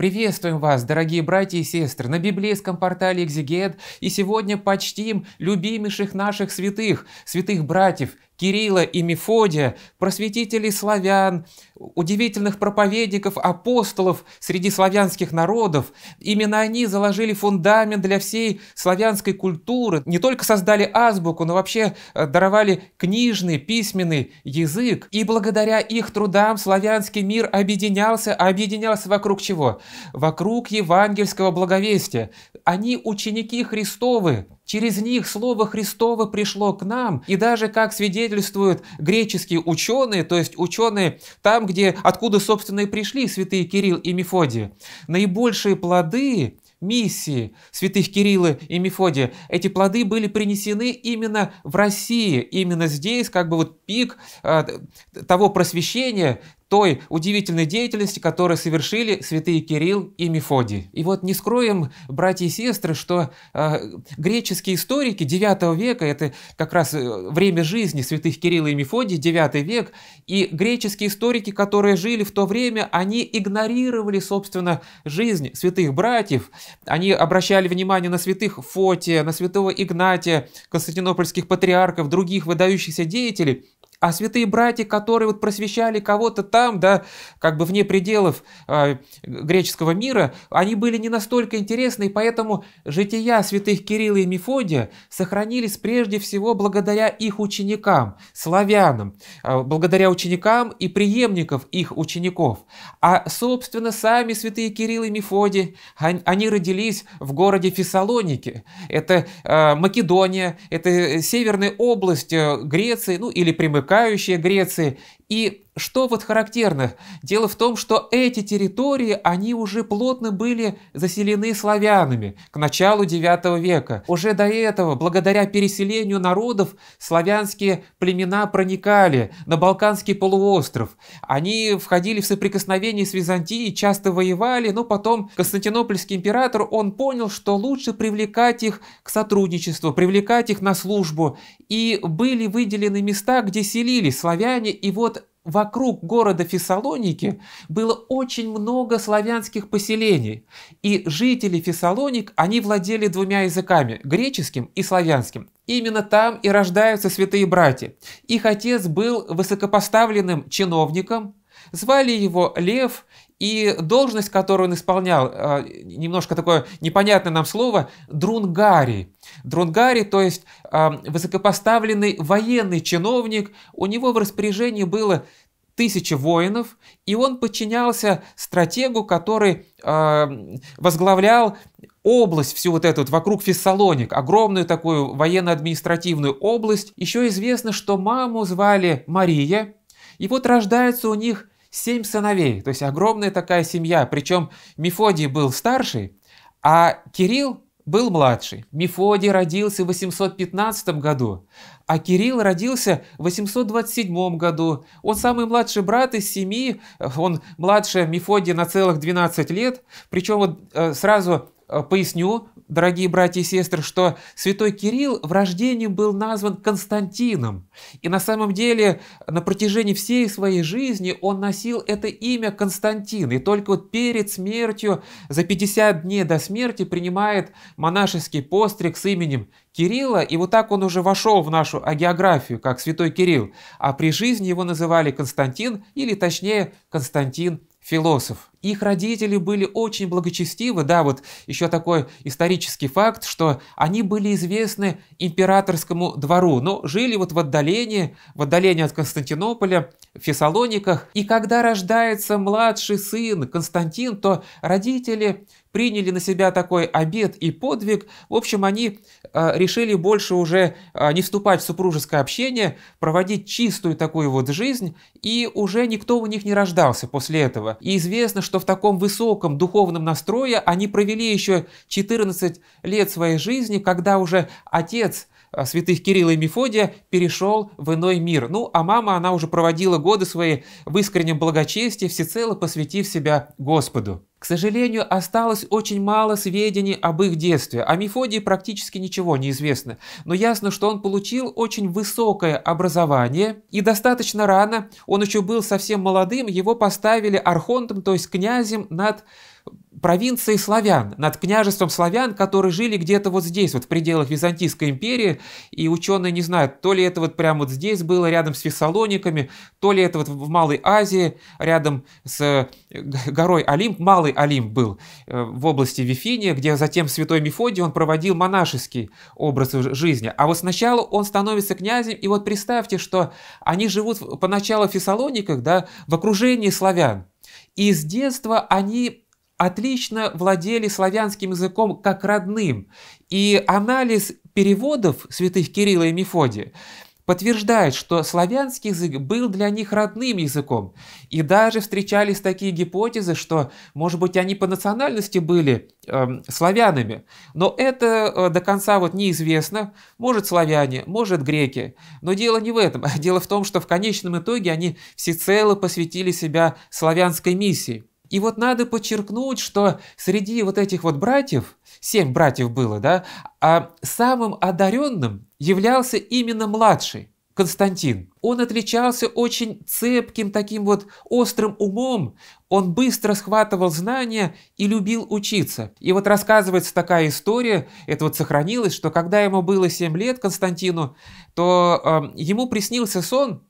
Приветствуем вас, дорогие братья и сестры, на библейском портале «Экзегет» и сегодня почтим любимейших наших святых, святых братьев Кирилла и Мефодия, просветителей славян, удивительных проповедников, апостолов среди славянских народов. Именно они заложили фундамент для всей славянской культуры, не только создали азбуку, но вообще э, даровали книжный, письменный язык. И благодаря их трудам славянский мир объединялся, а объединялся вокруг чего? Вокруг евангельского благовестия. Они ученики Христовы, Через них Слово Христово пришло к нам, и даже, как свидетельствуют греческие ученые, то есть ученые там, где, откуда, собственно, и пришли святые Кирилл и Мефодия, наибольшие плоды миссии святых Кирилла и Мефодия. Эти плоды были принесены именно в России, именно здесь, как бы вот пик э, того просвещения, той удивительной деятельности, которую совершили святые Кирилл и Мефодий. И вот не скроем, братья и сестры, что э, греческие историки IX века, это как раз э, время жизни святых Кирилла и Мефодий, IX век, и греческие историки, которые жили в то время, они игнорировали, собственно, жизнь святых братьев, они обращали внимание на святых Фотия, на святого Игнатия, константинопольских патриархов, других выдающихся деятелей, а святые братья, которые вот просвещали кого-то там, да, как бы вне пределов э, греческого мира, они были не настолько интересны, и поэтому жития святых Кирилла и Мефодия сохранились прежде всего благодаря их ученикам, славянам, э, благодаря ученикам и преемников их учеников. А, собственно, сами святые Кирилл и Мефодий, они родились в городе Фессалоники. Это э, Македония, это э, северная область э, Греции, ну или примыкающая примыкающие Греции и что вот характерно? Дело в том, что эти территории, они уже плотно были заселены славянами к началу IX века. Уже до этого, благодаря переселению народов, славянские племена проникали на Балканский полуостров. Они входили в соприкосновение с Византией, часто воевали, но потом Константинопольский император, он понял, что лучше привлекать их к сотрудничеству, привлекать их на службу. И были выделены места, где селились славяне, и вот вокруг города Фессалоники было очень много славянских поселений, и жители Фессалоник, они владели двумя языками – греческим и славянским. Именно там и рождаются святые братья. Их отец был высокопоставленным чиновником, звали его Лев и должность, которую он исполнял, а, немножко такое непонятное нам слово, друнгари. Друнгари, то есть а, высокопоставленный военный чиновник, у него в распоряжении было тысячи воинов, и он подчинялся стратегу, который а, возглавлял область всю вот эту, вот, вокруг Фессалоник, огромную такую военно-административную область. Еще известно, что маму звали Мария, и вот рождается у них семь сыновей, то есть огромная такая семья. Причем Мефодий был старший, а Кирилл был младший. Мефодий родился в 815 году, а Кирилл родился в 827 году. Он самый младший брат из семьи, он младше Мефодия на целых 12 лет. Причем вот э, сразу Э, поясню, дорогие братья и сестры, что святой Кирилл в рождении был назван Константином. И на самом деле на протяжении всей своей жизни он носил это имя Константин. И только вот перед смертью, за 50 дней до смерти, принимает монашеский постриг с именем Кирилла. И вот так он уже вошел в нашу агеографию, как святой Кирилл. А при жизни его называли Константин, или точнее Константин Философ. Их родители были очень благочестивы, да, вот еще такой исторический факт, что они были известны императорскому двору, но жили вот в отдалении, в отдалении от Константинополя, в Фессалониках. И когда рождается младший сын Константин, то родители приняли на себя такой обед и подвиг. В общем, они э, решили больше уже э, не вступать в супружеское общение, проводить чистую такую вот жизнь, и уже никто у них не рождался после этого. И известно, что в таком высоком духовном настрое они провели еще 14 лет своей жизни, когда уже отец – Э, святых Кирилла и Мефодия, перешел в иной мир. Ну, а мама, она уже проводила годы свои в искреннем благочестии, всецело посвятив себя Господу. К сожалению, осталось очень мало сведений об их детстве. О Мефодии практически ничего не известно, но ясно, что он получил очень высокое образование, и достаточно рано, он еще был совсем молодым, его поставили архонтом, то есть князем над провинции славян, над княжеством славян, которые жили где-то вот здесь, вот в пределах Византийской империи, и ученые не знают, то ли это вот прямо вот здесь было, рядом с Фессалониками, то ли это вот в Малой Азии, рядом с э, горой Олимп, Малый Олимп был э, в области Вифиния, где затем святой Мефодий, он проводил монашеский образ жизни. А вот сначала он становится князем, и вот представьте, что они живут поначалу в Фессалониках, да, в окружении славян, и с детства они отлично владели славянским языком как родным. И анализ переводов святых Кирилла и Мефодия подтверждает, что славянский язык был для них родным языком. И даже встречались такие гипотезы, что, может быть, они по национальности были э, славянами. Но это э, до конца вот неизвестно. Может, славяне, может, греки. Но дело не в этом. Дело в том, что в конечном итоге они всецело посвятили себя славянской миссии. И вот надо подчеркнуть, что среди вот этих вот братьев, семь братьев было, да, а самым одаренным являлся именно младший, Константин. Он отличался очень цепким таким вот острым умом, он быстро схватывал знания и любил учиться. И вот рассказывается такая история, это вот сохранилось, что когда ему было 7 лет, Константину, то э, ему приснился сон,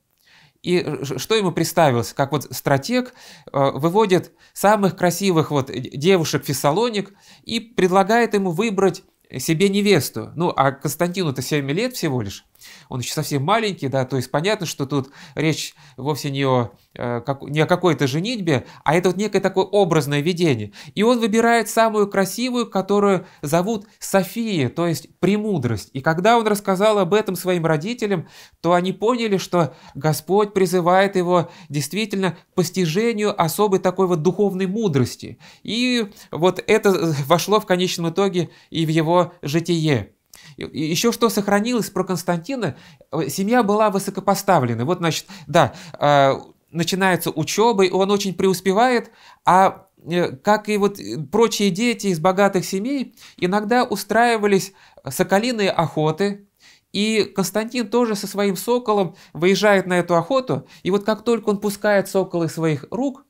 и что ему представилось, как вот стратег э, выводит самых красивых вот девушек Фессалоник и предлагает ему выбрать себе невесту. Ну, а Константину-то 7 лет всего лишь. Он еще совсем маленький, да, то есть понятно, что тут речь вовсе не о, э, не о какой-то женитьбе, а это вот некое такое образное видение. И он выбирает самую красивую, которую зовут София, то есть премудрость. И когда он рассказал об этом своим родителям, то они поняли, что Господь призывает его действительно к постижению особой такой вот духовной мудрости. И вот это э, вошло в конечном итоге и в его житие. Еще что сохранилось про Константина, э, семья была высокопоставленной. Вот, значит, да, э, начинается учеба, он очень преуспевает, а э, как и вот прочие дети из богатых семей, иногда устраивались соколиные охоты, и Константин тоже со своим соколом выезжает на эту охоту, и вот как только он пускает соколы своих рук,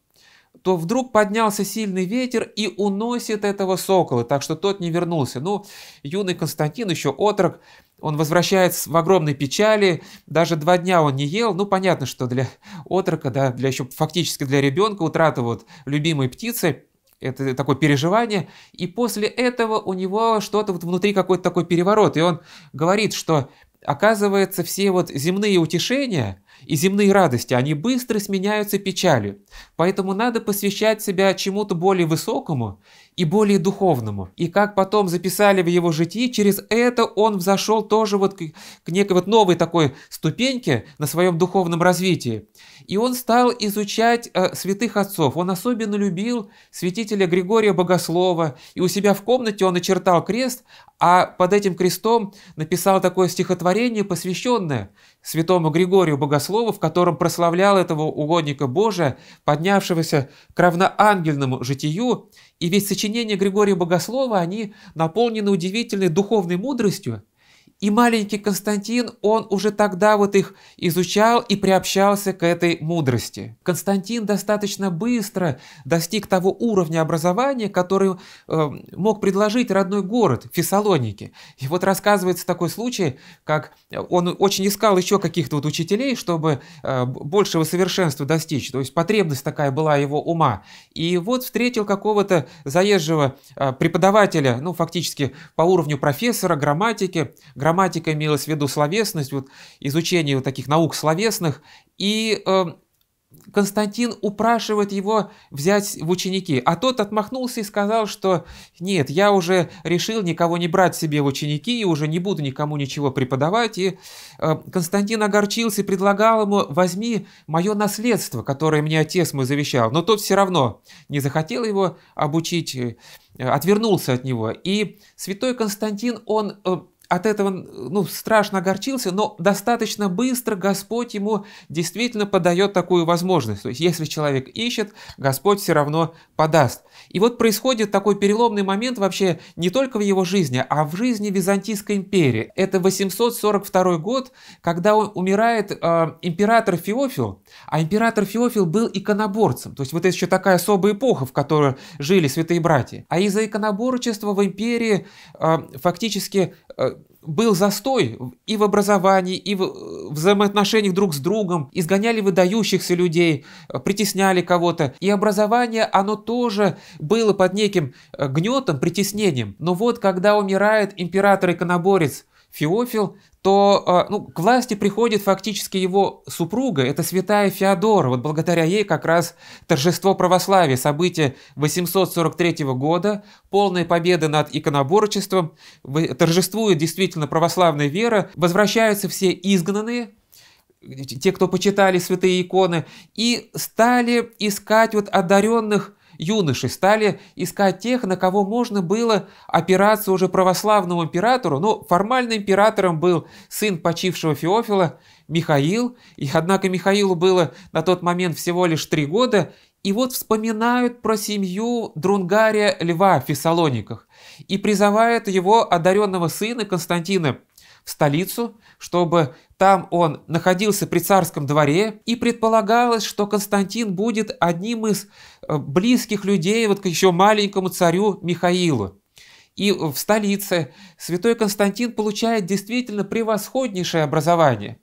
то вдруг поднялся сильный ветер и уносит этого сокола, так что тот не вернулся. Ну, юный Константин, еще отрок, он возвращается в огромной печали, даже два дня он не ел. Ну, понятно, что для отрока, да, для еще фактически для ребенка утрата вот любимой птицы – это такое переживание, и после этого у него что-то вот внутри какой-то такой переворот, и он говорит, что оказывается все вот земные утешения, и земные радости, они быстро сменяются печалью. Поэтому надо посвящать себя чему-то более высокому и более духовному. И как потом записали в его житии, через это он взошел тоже вот к, к некой вот новой такой ступеньке на своем духовном развитии. И он стал изучать э, святых отцов. Он особенно любил святителя Григория Богослова. И у себя в комнате он очертал крест, а под этим крестом написал такое стихотворение, посвященное святому Григорию Богослову, в котором прославлял этого угодника Божия, поднявшегося к равноангельному житию и ведь сочинения Григория Богослова, они наполнены удивительной духовной мудростью, и маленький Константин, он уже тогда вот их изучал и приобщался к этой мудрости. Константин достаточно быстро достиг того уровня образования, который э, мог предложить родной город Фессалоники. И вот рассказывается такой случай, как он очень искал еще каких-то вот учителей, чтобы э, большего совершенства достичь. То есть потребность такая была его ума. И вот встретил какого-то заезжего э, преподавателя, ну фактически по уровню профессора грамматики, грамматики грамматика имелась в виду словесность, вот изучение вот таких наук словесных, и э, Константин упрашивает его взять в ученики, а тот отмахнулся и сказал, что нет, я уже решил никого не брать себе в ученики и уже не буду никому ничего преподавать. И э, Константин огорчился и предлагал ему, возьми мое наследство, которое мне отец мой завещал. Но тот все равно не захотел его обучить, э, отвернулся от него. И святой Константин, он... Э, от этого ну, страшно огорчился, но достаточно быстро Господь ему действительно подает такую возможность. То есть, если человек ищет, Господь все равно подаст. И вот происходит такой переломный момент вообще не только в его жизни, а в жизни Византийской империи. Это 842 год, когда он умирает э, император Феофил, а император Феофил был иконоборцем. То есть, вот это еще такая особая эпоха, в которой жили святые братья. А из-за иконоборчества в империи э, фактически э, был застой и в образовании, и в э, взаимоотношениях друг с другом, изгоняли выдающихся людей, э, притесняли кого-то. И образование, оно тоже было под неким э, гнетом, притеснением. Но вот когда умирает император-иконоборец Феофил, то а, ну, к власти приходит фактически его супруга, это святая Феодора. Вот благодаря ей как раз торжество православия, событие 843 года, полная победа над иконоборчеством, торжествует действительно православная вера, возвращаются все изгнанные, те, кто почитали святые иконы, и стали искать вот одаренных юноши стали искать тех, на кого можно было опираться уже православному императору, но ну, формально императором был сын почившего Феофила Михаил, и однако Михаилу было на тот момент всего лишь три года, и вот вспоминают про семью Друнгария Льва в Фессалониках и призывают его одаренного сына Константина в столицу, чтобы там он находился при царском дворе, и предполагалось, что Константин будет одним из э, близких людей вот к еще маленькому царю Михаилу. И в столице святой Константин получает действительно превосходнейшее образование.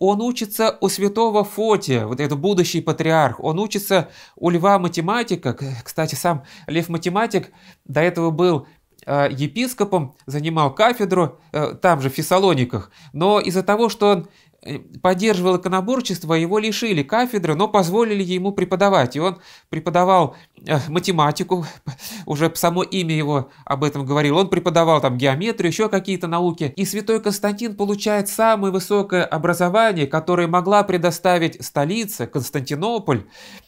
Он учится у святого Фотия, вот это будущий патриарх. Он учится у Льва Математика. Кстати, сам Лев Математик до этого был Э, епископом, занимал кафедру э, там же, в Фессалониках, но из-за того, что он э, поддерживал иконоборчество, его лишили кафедры, но позволили ему преподавать. И он преподавал математику, уже само имя его об этом говорил. Он преподавал там геометрию, еще какие-то науки. И святой Константин получает самое высокое образование, которое могла предоставить столица, Константинополь.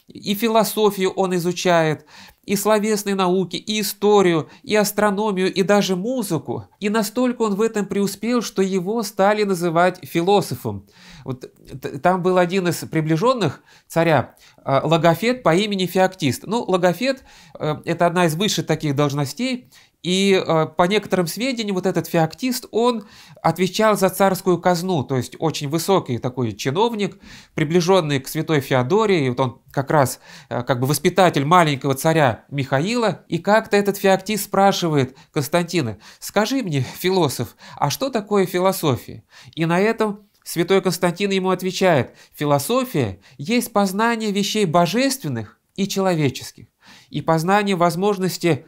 И философию он изучает, и словесные науки, и историю, и астрономию, и даже музыку. И настолько он в этом преуспел, что его стали называть философом. Вот э, там был один из приближенных царя, э, Логофет по имени Феоктист. Ну, Логофет э, – это одна из высших таких должностей, и по некоторым сведениям вот этот феоктист, он отвечал за царскую казну, то есть очень высокий такой чиновник, приближенный к святой Феодории, вот он как раз как бы воспитатель маленького царя Михаила, и как-то этот феоктист спрашивает Константина, скажи мне, философ, а что такое философия? И на этом Святой Константин ему отвечает, философия есть познание вещей божественных и человеческих, и познание возможности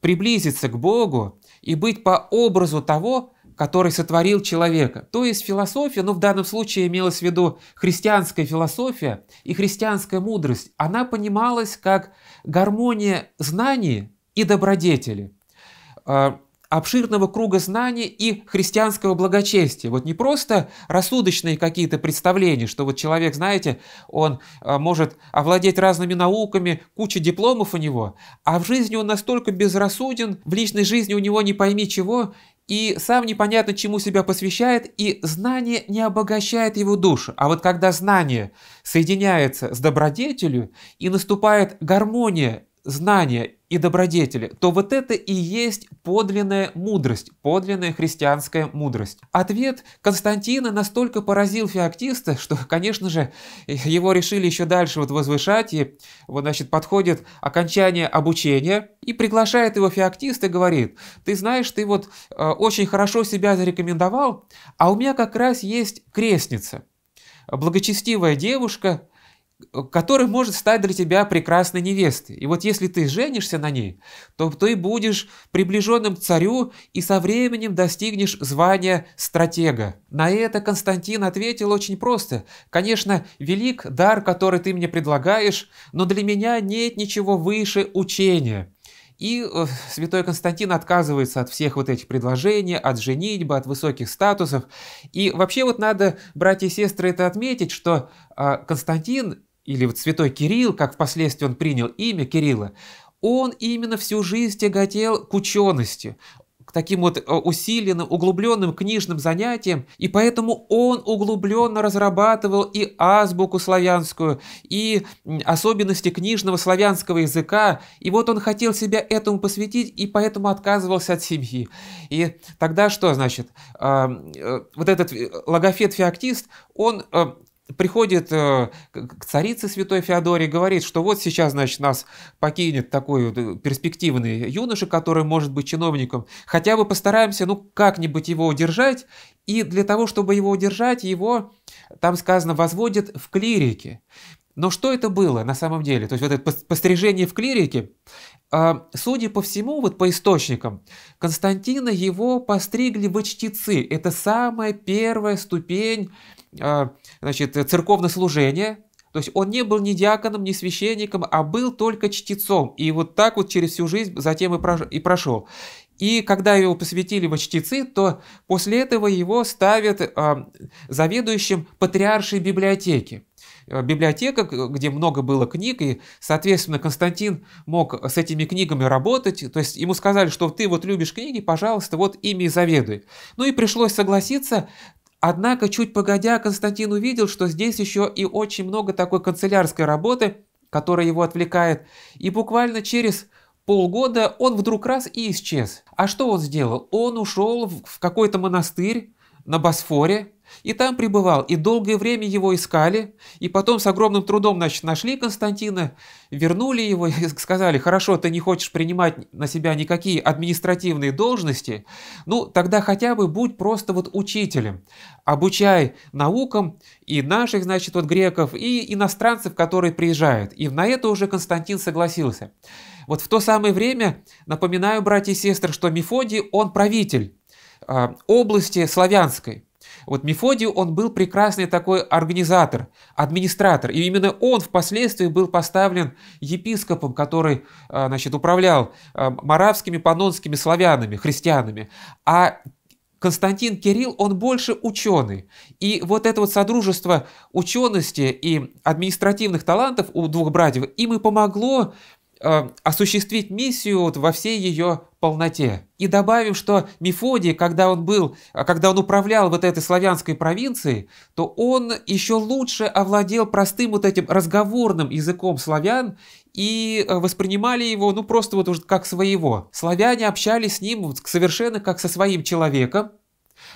приблизиться к Богу и быть по образу того, который сотворил человека. То есть философия, ну в данном случае имелась в виду христианская философия и христианская мудрость, она понималась как гармония знаний и добродетели. А, обширного круга знаний и христианского благочестия. Вот не просто рассудочные какие-то представления, что вот человек, знаете, он э, может овладеть разными науками, куча дипломов у него, а в жизни он настолько безрассуден, в личной жизни у него не пойми чего, и сам непонятно чему себя посвящает, и знание не обогащает его душу. А вот когда знание соединяется с добродетелью и наступает гармония знания и добродетели, то вот это и есть подлинная мудрость, подлинная христианская мудрость. Ответ Константина настолько поразил феоктиста, что, конечно же, его решили еще дальше вот возвышать, и вот, значит, подходит окончание обучения, и приглашает его феоктист и говорит, ты знаешь, ты вот э, очень хорошо себя зарекомендовал, а у меня как раз есть крестница, благочестивая девушка, Э, который может стать для тебя прекрасной невестой. И вот если ты женишься на ней, то ты будешь приближенным к царю и со временем достигнешь звания стратега. На это Константин ответил очень просто. Конечно, велик дар, который ты мне предлагаешь, но для меня нет ничего выше учения. И э, святой Константин отказывается от всех вот этих предложений, от женитьбы, от высоких статусов. И вообще вот надо, братья и сестры, это отметить, что а, Константин или вот святой Кирилл, как впоследствии он принял имя Кирилла, он именно всю жизнь тяготел к учености, к таким вот э, усиленным, углубленным книжным занятиям, и поэтому он углубленно разрабатывал и азбуку славянскую, и особенности книжного славянского языка, и вот он хотел себя этому посвятить, и поэтому отказывался от семьи. И тогда что, значит, а, э, вот этот э, логофет-феоктист, он приходит э, к царице святой Феодоре и говорит, что вот сейчас, значит, нас покинет такой э, перспективный юноша, который может быть чиновником. Хотя бы постараемся, ну, как-нибудь его удержать. И для того, чтобы его удержать, его, там сказано, возводят в клирики. Но что это было на самом деле? То есть вот это пострижение в клирике, э, судя по всему, вот по источникам, Константина его постригли в чтецы. Это самая первая ступень а, значит, церковное служение, то есть он не был ни диаконом, ни священником, а был только чтецом. И вот так вот через всю жизнь затем и прошел. И когда его посвятили во чтецы, то после этого его ставят а, заведующим патриаршей библиотеки. А, библиотека, где много было книг, и, соответственно, Константин мог с этими книгами работать. То есть ему сказали, что ты вот любишь книги, пожалуйста, вот ими и заведуй. Ну и пришлось согласиться, Однако чуть погодя Константин увидел, что здесь еще и очень много такой канцелярской работы, которая его отвлекает, и буквально через полгода он вдруг раз и исчез. А что он сделал? Он ушел в какой-то монастырь на Босфоре, и там пребывал, и долгое время его искали, и потом с огромным трудом значит, нашли Константина, вернули его и сказали, хорошо, ты не хочешь принимать на себя никакие административные должности, ну тогда хотя бы будь просто вот учителем, обучай наукам и наших, значит, вот греков, и иностранцев, которые приезжают. И на это уже Константин согласился. Вот в то самое время, напоминаю, братья и сестры, что Мефодий, он правитель а, области славянской. Вот Мефодий, он был прекрасный такой организатор, администратор. И именно он впоследствии был поставлен епископом, который э, значит, управлял э, маравскими, панонскими славянами, христианами. А Константин Кирилл, он больше ученый. И вот это вот содружество учености и административных талантов у двух братьев им и помогло э, осуществить миссию вот во всей ее полноте. И добавим, что Мефодий, когда он был, э, когда он управлял вот этой славянской провинцией, то он еще лучше овладел простым вот этим разговорным языком славян и э, воспринимали его, ну, просто вот уже как своего. Славяне общались с ним совершенно как со своим человеком.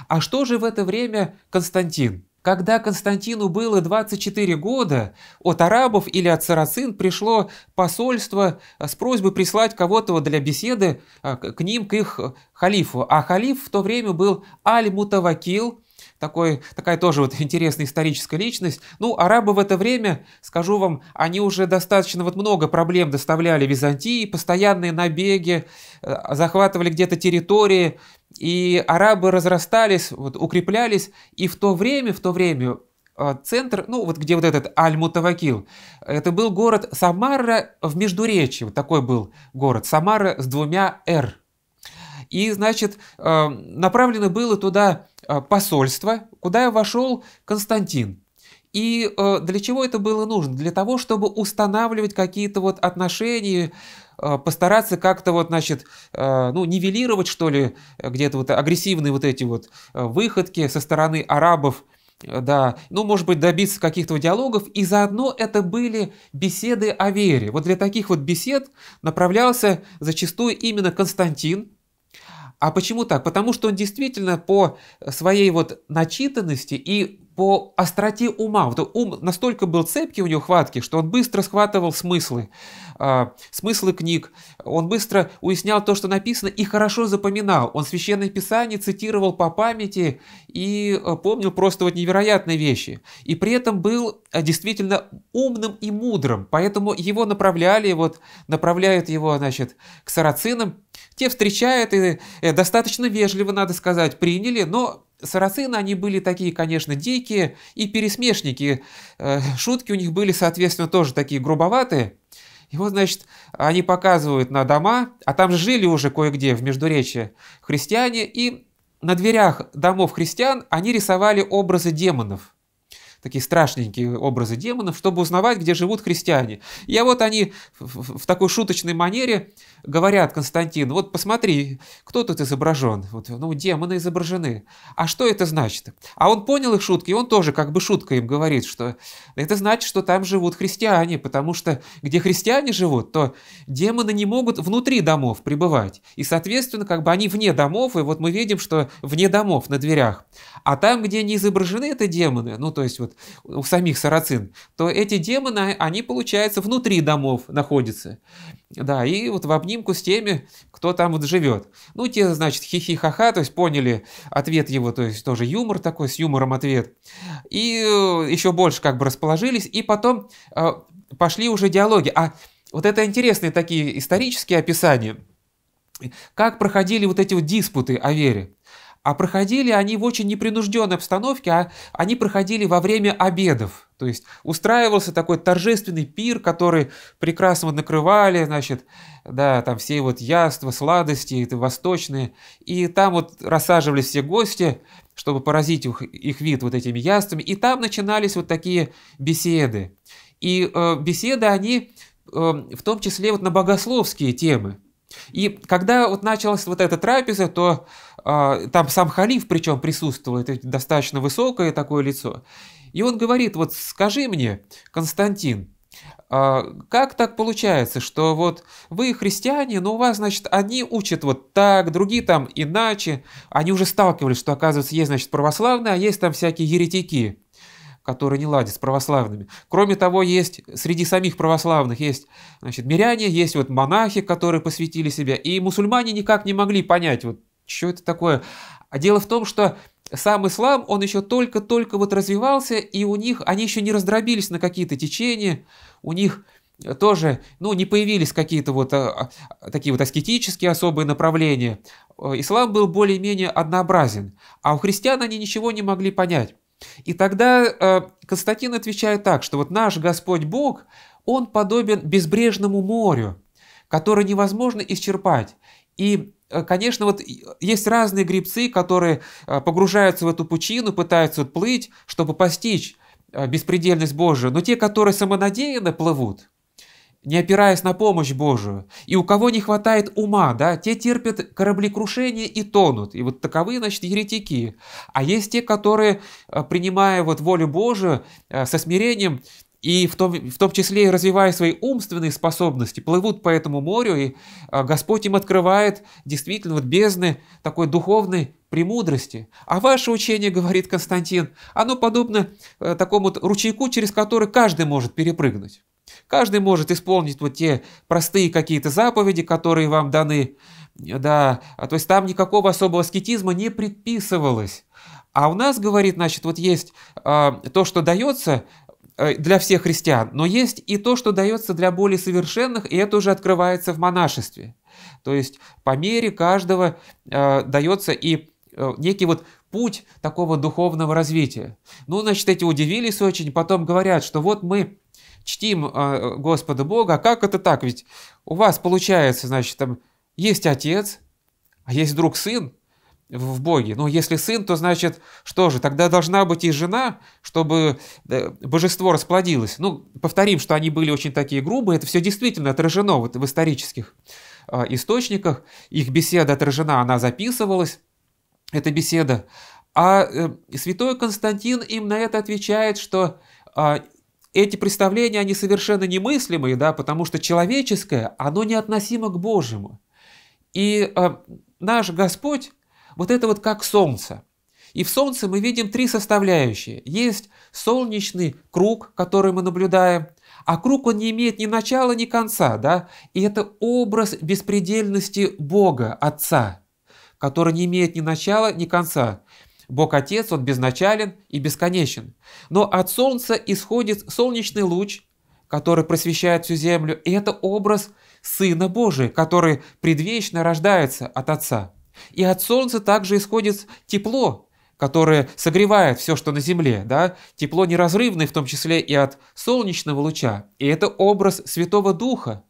А что же в это время Константин? Когда Константину было 24 года, от арабов или от сарацин пришло посольство а, с просьбой прислать кого-то для беседы а, к ним, к их халифу. А халиф в то время был Аль-Мутавакил, такой, такая тоже вот интересная историческая личность. Ну, арабы в это время, скажу вам, они уже достаточно вот много проблем доставляли Византии, постоянные набеги, э, захватывали где-то территории, и арабы разрастались, вот, укреплялись, и в то время, в то время э, центр, ну вот где вот этот Аль-Мутавакил, это был город Самара в Междуречии, вот такой был город, Самара с двумя «р». И, значит, э, направлено было туда Э, посольство, куда вошел Константин. И э, для чего это было нужно? Для того, чтобы устанавливать какие-то вот отношения, э, постараться как-то вот, значит, ну, нивелировать, что ли, где-то вот агрессивные вот эти вот выходки со стороны арабов, да, ну, может быть, добиться каких-то диалогов, и заодно это были беседы о вере. Вот для таких вот бесед направлялся зачастую именно Константин, а почему так? Потому что он действительно по своей вот начитанности и по остроте ума. Вот ум настолько был цепкий у него хватки, что он быстро схватывал смыслы, э, смыслы книг. Он быстро уяснял то, что написано, и хорошо запоминал. Он священное писание цитировал по памяти и э, помнил просто вот невероятные вещи. И при этом был э, действительно умным и мудрым. Поэтому его направляли, вот направляют его, значит, к сарацинам. Те встречают и э, достаточно вежливо, надо сказать, приняли, но Сарацины, они были такие, конечно, дикие, и пересмешники, э, шутки у них были, соответственно, тоже такие грубоватые. И вот, значит, они показывают на дома, а там же жили уже кое-где в Междуречье христиане, и на дверях домов христиан они рисовали образы демонов такие страшненькие образы демонов, чтобы узнавать, где живут христиане. И вот они в такой шуточной манере говорят Константин, вот посмотри, кто тут изображен? Вот, ну, демоны изображены. А что это значит? А он понял их шутки, и он тоже как бы шутка им говорит, что это значит, что там живут христиане, потому что где христиане живут, то демоны не могут внутри домов пребывать. И, соответственно, как бы они вне домов, и вот мы видим, что вне домов на дверях. А там, где не изображены это демоны, ну, то есть вот у самих сарацин, то эти демоны, они, получается, внутри домов находятся. Да, и вот в обнимку с теми, кто там вот живет. Ну, те, значит, хихихаха, то есть поняли ответ его, то есть тоже юмор такой, с юмором ответ. И э, еще больше как бы расположились, и потом э, пошли уже диалоги. А вот это интересные такие исторические описания, как проходили вот эти вот диспуты о вере. А проходили они в очень непринужденной обстановке, а они проходили во время обедов. То есть устраивался такой торжественный пир, который прекрасно накрывали, значит, да, там все вот яства, сладости, это восточные. И там вот рассаживались все гости, чтобы поразить их, их вид вот этими яствами. И там начинались вот такие беседы. И э, беседы, они э, в том числе вот на богословские темы. И когда вот началась вот эта трапеза, то э, там сам халиф причем присутствует, достаточно высокое такое лицо. И он говорит, вот скажи мне, Константин, э, как так получается, что вот вы христиане, но у вас, значит, одни учат вот так, другие там иначе. Они уже сталкивались, что, оказывается, есть, значит, православные, а есть там всякие еретики которые не ладят с православными. Кроме того, есть среди самих православных есть значит, миряне, есть вот монахи, которые посвятили себя, и мусульмане никак не могли понять, вот что это такое. А дело в том, что сам ислам, он еще только-только вот развивался, и у них, они еще не раздробились на какие-то течения, у них тоже, ну, не появились какие-то вот а, а, такие вот аскетические особые направления. Э, ислам был более-менее однообразен, а у христиан они ничего не могли понять. И тогда э, Константин отвечает так, что вот наш Господь Бог, он подобен безбрежному морю, которое невозможно исчерпать. И э, конечно, вот есть разные грибцы, которые э, погружаются в эту пучину, пытаются плыть, чтобы постичь э, беспредельность Божию, но те, которые самонадеянно плывут, не опираясь на помощь Божию. И у кого не хватает ума, да, те терпят кораблекрушение и тонут. И вот таковы, значит, еретики. А есть те, которые, э, принимая вот волю Божию, э, со смирением и в том, в том числе и развивая свои умственные способности, плывут по этому морю, и э, Господь им открывает действительно вот бездны такой духовной премудрости. А ваше учение, говорит Константин, оно подобно такому вот ручейку, через который каждый может перепрыгнуть. Каждый может исполнить вот те простые какие-то заповеди, которые вам даны. Да, а то есть там никакого особого аскетизма не предписывалось. А у нас, говорит, значит, вот есть э, то, что дается э, для всех христиан, но есть и то, что дается для более совершенных, и это уже открывается в монашестве. То есть по мере каждого э, дается и э, некий вот путь такого духовного развития. Ну, значит, эти удивились очень, потом говорят, что вот мы чтим э, Господа Бога, а как это так? Ведь у вас получается, значит, там есть отец, а есть друг сын в Боге. Но ну, если сын, то значит, что же, тогда должна быть и жена, чтобы божество расплодилось. Ну, повторим, что они были очень такие грубые, это все действительно отражено вот в исторических а, источниках, их беседа отражена, она записывалась, эта беседа. А э, святой Константин им на это отвечает, что а, эти представления, они совершенно немыслимые, да, потому что человеческое, оно неотносимо к Божьему. И э, наш Господь, вот это вот как солнце. И в солнце мы видим три составляющие. Есть солнечный круг, который мы наблюдаем, а круг он не имеет ни начала, ни конца, да, и это образ беспредельности Бога, Отца, который не имеет ни начала, ни конца. Бог Отец, Он безначален и бесконечен. Но от Солнца исходит солнечный луч, который просвещает всю землю, и это образ Сына Божия, который предвечно рождается от Отца. И от Солнца также исходит тепло, которое согревает все, что на Земле, да? тепло неразрывное, в том числе и от солнечного луча. И это образ Святого Духа,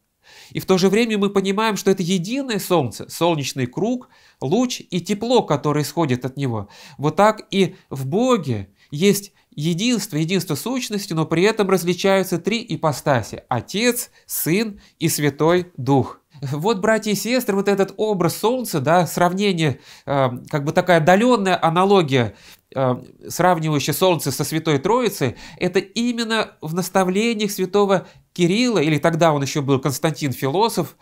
и в то же время мы понимаем, что это единое Солнце, солнечный круг, луч и тепло, которое исходит от него. Вот так и в Боге есть единство, единство сущности, но при этом различаются три ипостаси – Отец, Сын и Святой Дух. Вот, братья и сестры, вот этот образ Солнца, да, сравнение, э, как бы такая отдаленная аналогия, э, сравнивающая Солнце со Святой Троицей, это именно в наставлениях святого Кирилла, или тогда он еще был Константин Философ,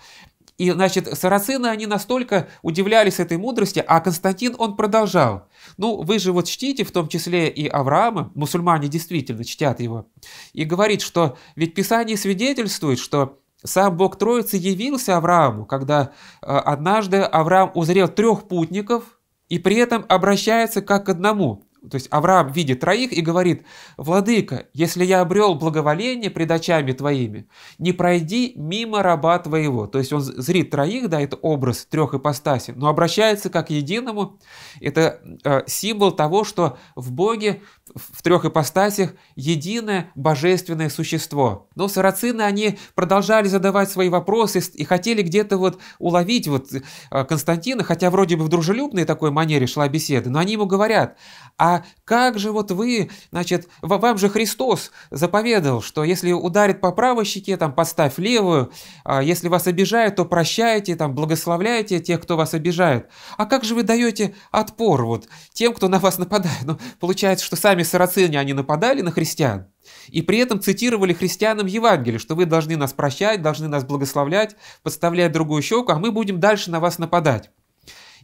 и, значит, сарацины, они настолько удивлялись этой мудрости, а Константин, он продолжал. Ну, вы же вот чтите, в том числе и Авраама, мусульмане действительно чтят его, и говорит, что ведь Писание свидетельствует, что сам Бог Троицы явился Аврааму, когда э, однажды Авраам узрел трех путников и при этом обращается как к одному. То есть Авраам видит троих и говорит, «Владыка, если я обрел благоволение пред очами твоими, не пройди мимо раба твоего». То есть он зрит троих, да, это образ трех ипостасей, но обращается как к единому. Это э, символ того, что в Боге в трех ипостасях единое божественное существо. Но сарацины, они продолжали задавать свои вопросы и хотели где-то вот уловить вот э, Константина, хотя вроде бы в дружелюбной такой манере шла беседа, но они ему говорят, а а как же вот вы, значит, вам же Христос заповедал, что если ударит по правой щеке, там, подставь левую, а если вас обижают, то прощайте, там, благословляйте тех, кто вас обижает. А как же вы даете отпор вот тем, кто на вас нападает? Ну, получается, что сами сарацины, они нападали на христиан, и при этом цитировали христианам Евангелие, что вы должны нас прощать, должны нас благословлять, подставлять другую щеку, а мы будем дальше на вас нападать.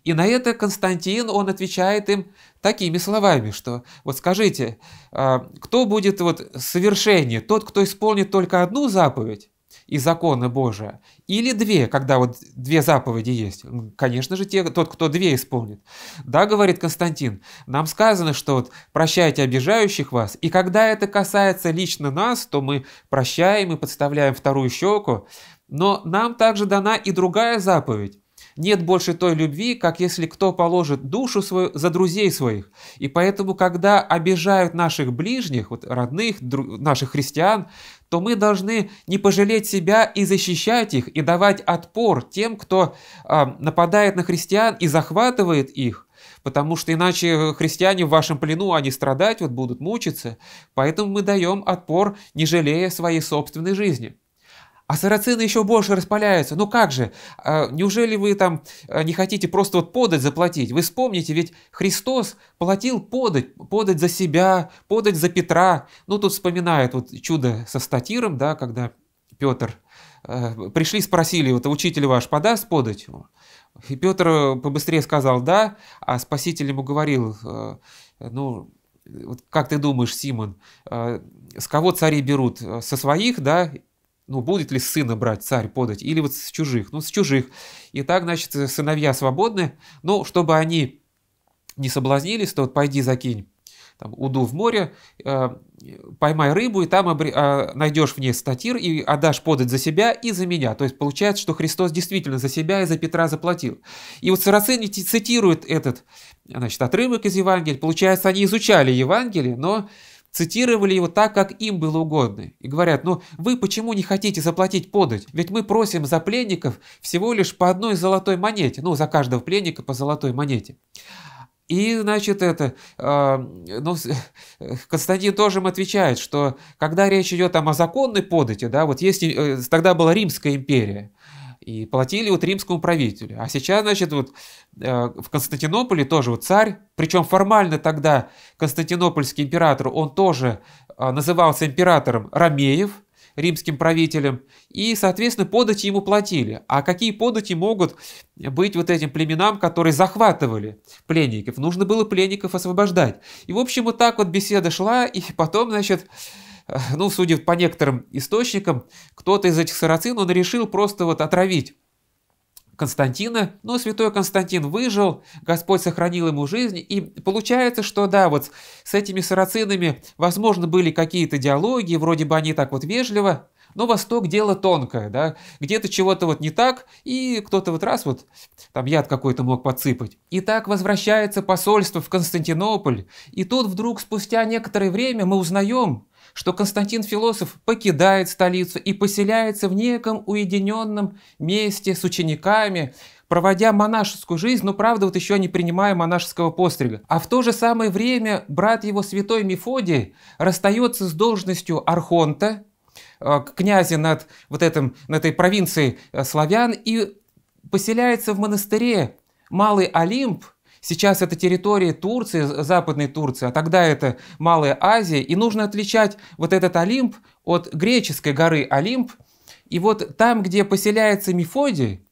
И на это Константин, он отвечает им такими словами, что вот скажите, а, кто будет вот совершение, тот, кто исполнит только одну заповедь и законы Божия, или две, когда вот две заповеди есть? Ну, конечно же, те, тот, кто две исполнит. Да, говорит Константин, нам сказано, что вот прощайте обижающих вас, и когда это касается лично нас, то мы прощаем и подставляем вторую щеку, но нам также дана и другая заповедь нет больше той любви, как если кто положит душу свою за друзей своих. И поэтому, когда обижают наших ближних, вот родных, дру, наших христиан, то мы должны не пожалеть себя и защищать их, и давать отпор тем, кто э, нападает на христиан и захватывает их потому что иначе христиане в вашем плену, они страдать вот будут, мучиться. Поэтому мы даем отпор, не жалея своей собственной жизни. А сарацины еще больше распаляются. Ну как же? А, неужели вы там а, не хотите просто вот подать заплатить? Вы вспомните, ведь Христос платил подать, подать за себя, подать за Петра. Ну тут вспоминает вот чудо со статиром, да, когда Петр а, пришли, спросили, вот учитель ваш подаст подать? И Петр побыстрее сказал «да», а спаситель ему говорил, ну, вот как ты думаешь, Симон, с кого цари берут? Со своих, да, ну, будет ли сына брать, царь подать, или вот с чужих, ну, с чужих. И так, значит, сыновья свободны, но чтобы они не соблазнились, то вот пойди закинь там, уду в море, э, поймай рыбу, и там обре- э, найдешь в ней статир, и отдашь подать за себя и за меня. То есть получается, что Христос действительно за себя и за Петра заплатил. И вот сарацины цитируют этот значит, отрывок из Евангелия. Получается, они изучали Евангелие, но Цитировали его так, как им было угодно, и говорят, ну вы почему не хотите заплатить подать? Ведь мы просим за пленников всего лишь по одной золотой монете, ну за каждого пленника по золотой монете. И, значит, это, э, ну, Константин тоже им отвечает, что когда речь идет там о законной подати, да, вот есть э, тогда была Римская империя, и платили вот римскому правителю. А сейчас, значит, вот э, в Константинополе тоже вот царь, причем формально тогда константинопольский император, он тоже э, назывался императором Ромеев, римским правителем, и, соответственно, подати ему платили. А какие подати могут быть вот этим племенам, которые захватывали пленников? Нужно было пленников освобождать. И, в общем, вот так вот беседа шла, и потом, значит, ну, судя по некоторым источникам, кто-то из этих сарацин, он решил просто вот отравить Константина, но ну, святой Константин выжил, Господь сохранил ему жизнь, и получается, что да, вот с этими сарацинами, возможно, были какие-то диалоги, вроде бы они так вот вежливо, но Восток дело тонкое, да, где-то чего-то вот не так, и кто-то вот раз вот там яд какой-то мог подсыпать. И так возвращается посольство в Константинополь, и тут вдруг спустя некоторое время мы узнаем, что Константин Философ покидает столицу и поселяется в неком уединенном месте с учениками, проводя монашескую жизнь, но правда вот еще не принимая монашеского пострига. А в то же самое время брат его святой Мефодий расстается с должностью архонта, э, князя над вот этим, над этой провинцией э, славян и поселяется в монастыре Малый Олимп – Сейчас это территории Турции, Западной Турции, а тогда это Малая Азия. И нужно отличать вот этот Олимп от греческой горы Олимп. И вот там, где поселяется Мефодий,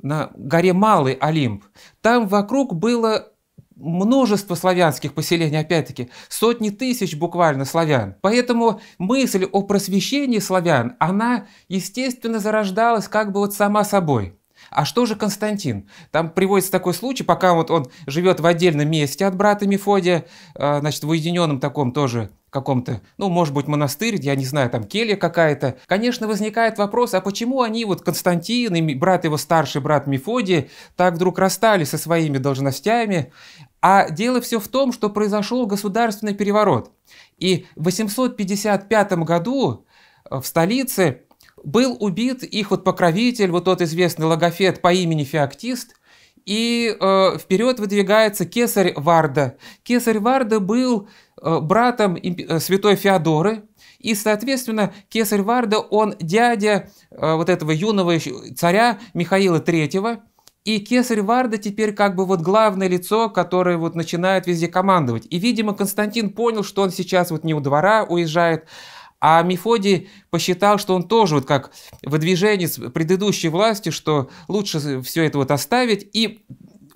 на горе Малый Олимп, там вокруг было множество славянских поселений, опять-таки, сотни тысяч буквально славян. Поэтому мысль о просвещении славян, она, естественно, зарождалась как бы вот сама собой. А что же Константин? Там приводится такой случай, пока вот он живет в отдельном месте от брата Мефодия, э, значит, в уединенном таком тоже каком-то, ну, может быть, монастырь, я не знаю, там келья какая-то. Конечно, возникает вопрос, а почему они, вот Константин и брат его старший брат Мефодий, так вдруг расстались со своими должностями? А дело все в том, что произошел государственный переворот. И в 855 году э, в столице был убит их вот покровитель, вот тот известный логофет по имени Феоктист, и э, вперед выдвигается кесарь Варда. Кесарь Варда был э, братом имп... Э, святой Феодоры, и, соответственно, кесарь Варда, он дядя э, вот этого юного царя Михаила III, и кесарь Варда теперь как бы вот главное лицо, которое вот начинает везде командовать. И, видимо, Константин понял, что он сейчас вот не у двора уезжает, а Мефодий посчитал, что он тоже вот как выдвиженец предыдущей власти, что лучше все это вот оставить и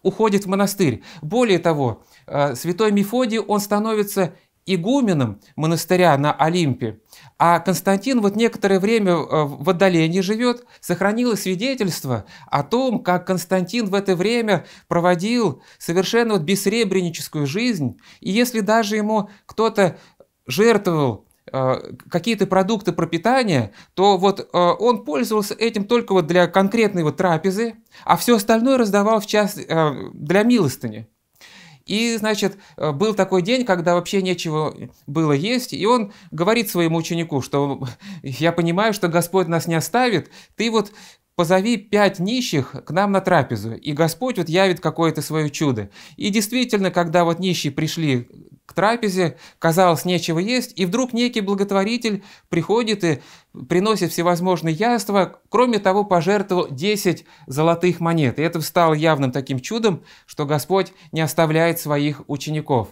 уходит в монастырь. Более того, э, святой Мефодий, он становится игуменом монастыря на Олимпе, а Константин вот некоторое время э, в отдалении живет, сохранилось свидетельство о том, как Константин в это время проводил совершенно вот бессребреническую жизнь, и если даже ему кто-то жертвовал Э, какие-то продукты пропитания, то вот э, он пользовался этим только вот для конкретной вот трапезы, а все остальное раздавал в част... Э, для милостыни. И, значит, был такой день, когда вообще нечего было есть, и он говорит своему ученику, что «я понимаю, что Господь нас не оставит, ты вот позови пять нищих к нам на трапезу, и Господь вот явит какое-то свое чудо». И действительно, когда вот нищие пришли к трапезе казалось нечего есть, и вдруг некий благотворитель приходит и приносит всевозможные яства, кроме того пожертвовал 10 золотых монет. И это стало явным таким чудом, что Господь не оставляет своих учеников.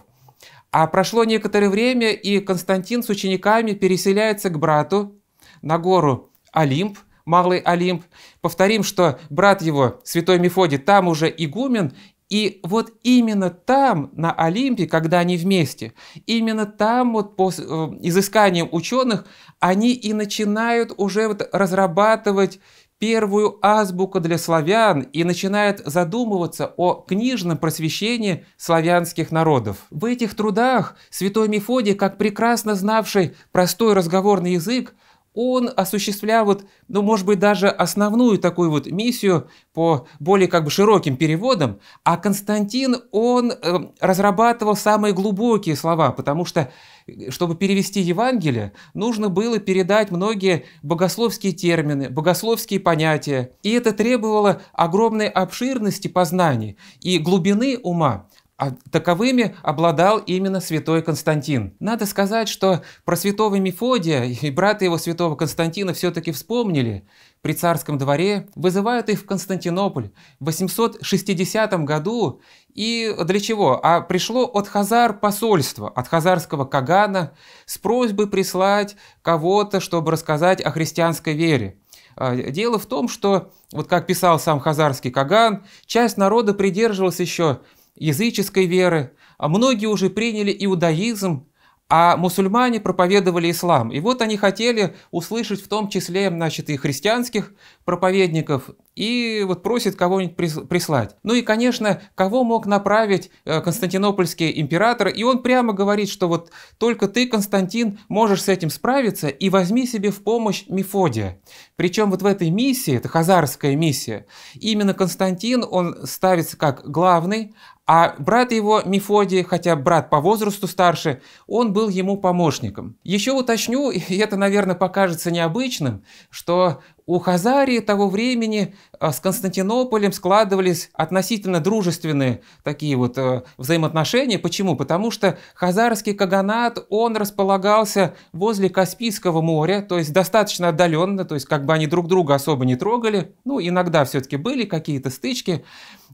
А прошло некоторое время, и Константин с учениками переселяется к брату на гору Олимп, Малый Олимп. Повторим, что брат его, святой Мефодий, там уже игумен, и вот именно там, на Олимпе, когда они вместе, именно там вот по э, изысканиям ученых они и начинают уже вот разрабатывать первую азбуку для славян и начинает задумываться о книжном просвещении славянских народов. В этих трудах святой Мефодий, как прекрасно знавший простой разговорный язык, он осуществлял вот, ну, может быть, даже основную такую вот миссию по более как бы широким переводам, а Константин, он э, разрабатывал самые глубокие слова, потому что, э, чтобы перевести Евангелие, нужно было передать многие богословские термины, богословские понятия, и это требовало огромной обширности познаний и глубины ума. А таковыми обладал именно святой Константин. Надо сказать, что про святого Мефодия и брата его святого Константина все-таки вспомнили. При царском дворе вызывают их в Константинополь в 860 году. И для чего? А пришло от Хазар посольство, от хазарского Кагана, с просьбой прислать кого-то, чтобы рассказать о христианской вере. А, дело в том, что, вот как писал сам хазарский Каган, часть народа придерживалась еще языческой веры, а многие уже приняли иудаизм, а мусульмане проповедовали ислам. И вот они хотели услышать в том числе значит, и христианских проповедников, и вот просит кого-нибудь прислать. Ну и, конечно, кого мог направить э, константинопольский император, и он прямо говорит, что вот только ты, Константин, можешь с этим справиться, и возьми себе в помощь Мефодия. Причем вот в этой миссии, это хазарская миссия, именно Константин, он ставится как главный, а брат его, Мефодий, хотя брат по возрасту старше, он был ему помощником. Еще уточню, и это, наверное, покажется необычным, что у Хазарии того времени а, с Константинополем складывались относительно дружественные такие вот а, взаимоотношения. Почему? Потому что хазарский каганат, он располагался возле Каспийского моря, то есть достаточно отдаленно, то есть как бы они друг друга особо не трогали. Ну, иногда все-таки были какие-то стычки,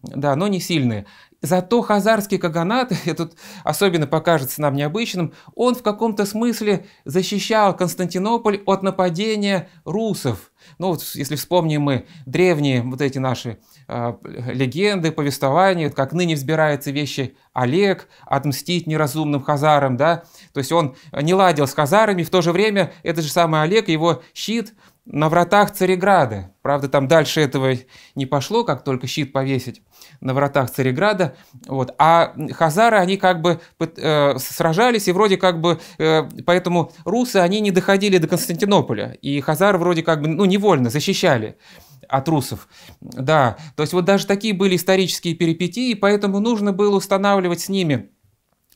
да, но не сильные. Зато хазарский каганат, этот особенно покажется нам необычным, он в каком-то смысле защищал Константинополь от нападения русов. Ну вот если вспомним мы древние вот эти наши э, легенды, повествования, как ныне взбирается вещи Олег, отмстить неразумным хазарам, да, то есть он не ладил с хазарами, в то же время этот же самый Олег, его щит на вратах Цареграда. Правда, там дальше этого не пошло, как только щит повесить на вратах Цареграда. Вот. А хазары, они как бы э, сражались, и вроде как бы, э, поэтому русы, они не доходили до Константинополя, и хазары вроде как бы, ну, невольно защищали от русов. Да, то есть вот даже такие были исторические перипетии, поэтому нужно было устанавливать с ними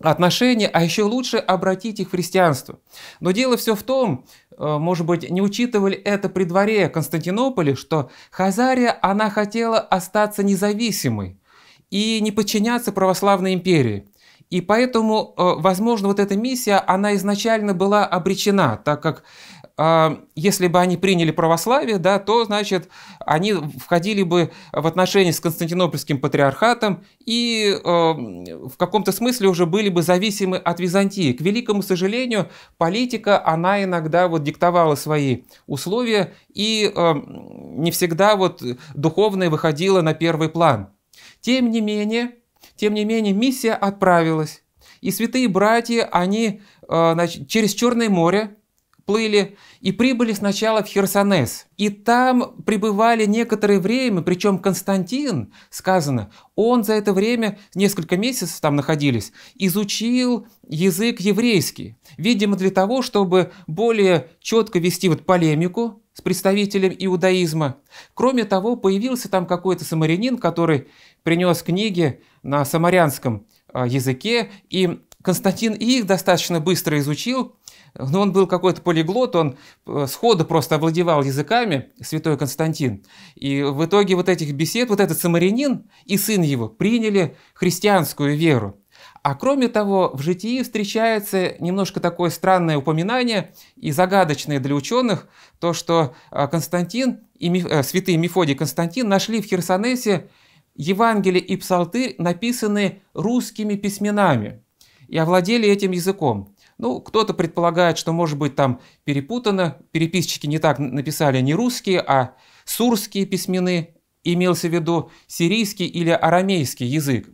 отношения, а еще лучше обратить их в христианство. Но дело все в том, Э, может быть, не учитывали это при дворе Константинополя, что Хазария, она хотела остаться независимой и не подчиняться православной империи. И поэтому, э, возможно, вот эта миссия, она изначально была обречена, так как а, если бы они приняли православие, да, то, значит, они входили бы в отношения с Константинопольским патриархатом и э, в каком-то смысле уже были бы зависимы от Византии. К великому сожалению, политика, она иногда вот диктовала свои условия и э, не всегда вот духовное выходило на первый план. Тем не менее, тем не менее, миссия отправилась. И святые братья, они значит, э, через Черное море плыли и прибыли сначала в Херсонес. И там пребывали некоторое время, причем Константин, сказано, он за это время, несколько месяцев там находились, изучил язык еврейский. Видимо, для того, чтобы более четко вести вот полемику с представителем иудаизма. Кроме того, появился там какой-то самарянин, который принес книги на самарянском а, языке, и Константин их достаточно быстро изучил, но ну, он был какой-то полиглот, он э, сходу просто овладевал языками, святой Константин. И в итоге вот этих бесед, вот этот самарянин и сын его приняли христианскую веру. А кроме того, в житии встречается немножко такое странное упоминание и загадочное для ученых, то, что э, Константин и Миф... Э, святые Мефодий Константин нашли в Херсонесе Евангелие и Псалты, написанные русскими письменами, и овладели этим языком. Ну, кто-то предполагает, что, может быть, там перепутано, переписчики не так написали не русские, а сурские письмены, имелся в виду сирийский или арамейский язык.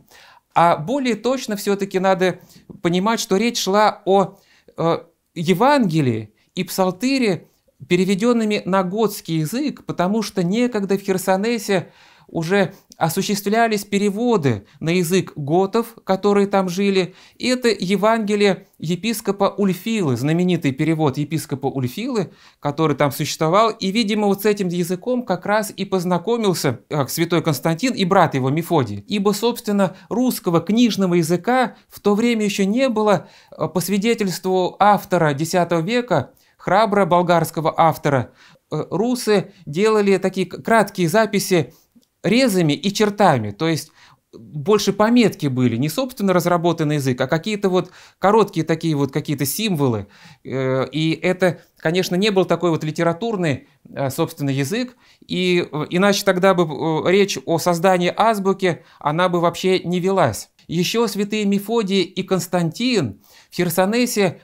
А более точно все-таки надо понимать, что речь шла о э, Евангелии и Псалтыре, переведенными на готский язык, потому что некогда в Херсонесе уже осуществлялись переводы на язык готов, которые там жили. И это Евангелие епископа Ульфилы, знаменитый перевод епископа Ульфилы, который там существовал. И, видимо, вот с этим языком как раз и познакомился как э, святой Константин и брат его Мефодий. Ибо, собственно, русского книжного языка в то время еще не было. Э, по свидетельству автора X века, храбра болгарского автора, э, русы делали такие краткие записи резами и чертами. То есть больше пометки были, не собственно разработанный язык, а какие-то вот короткие такие вот какие-то символы. Э, и это, конечно, не был такой вот литературный, э, собственно, язык. И э, иначе тогда бы речь о создании азбуки, она бы вообще не велась. Еще святые Мефодий и Константин в Херсонесе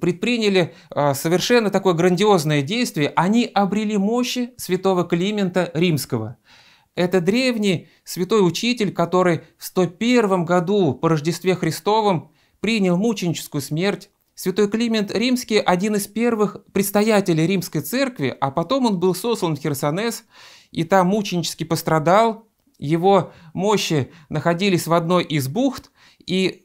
предприняли совершенно такое грандиозное действие. Они обрели мощи святого Климента Римского – это древний святой учитель, который в 101 году по Рождестве Христовом принял мученическую смерть. Святой Климент Римский – один из первых предстоятелей Римской церкви, а потом он был сослан в Херсонес, и там мученически пострадал. Его мощи находились в одной из бухт, и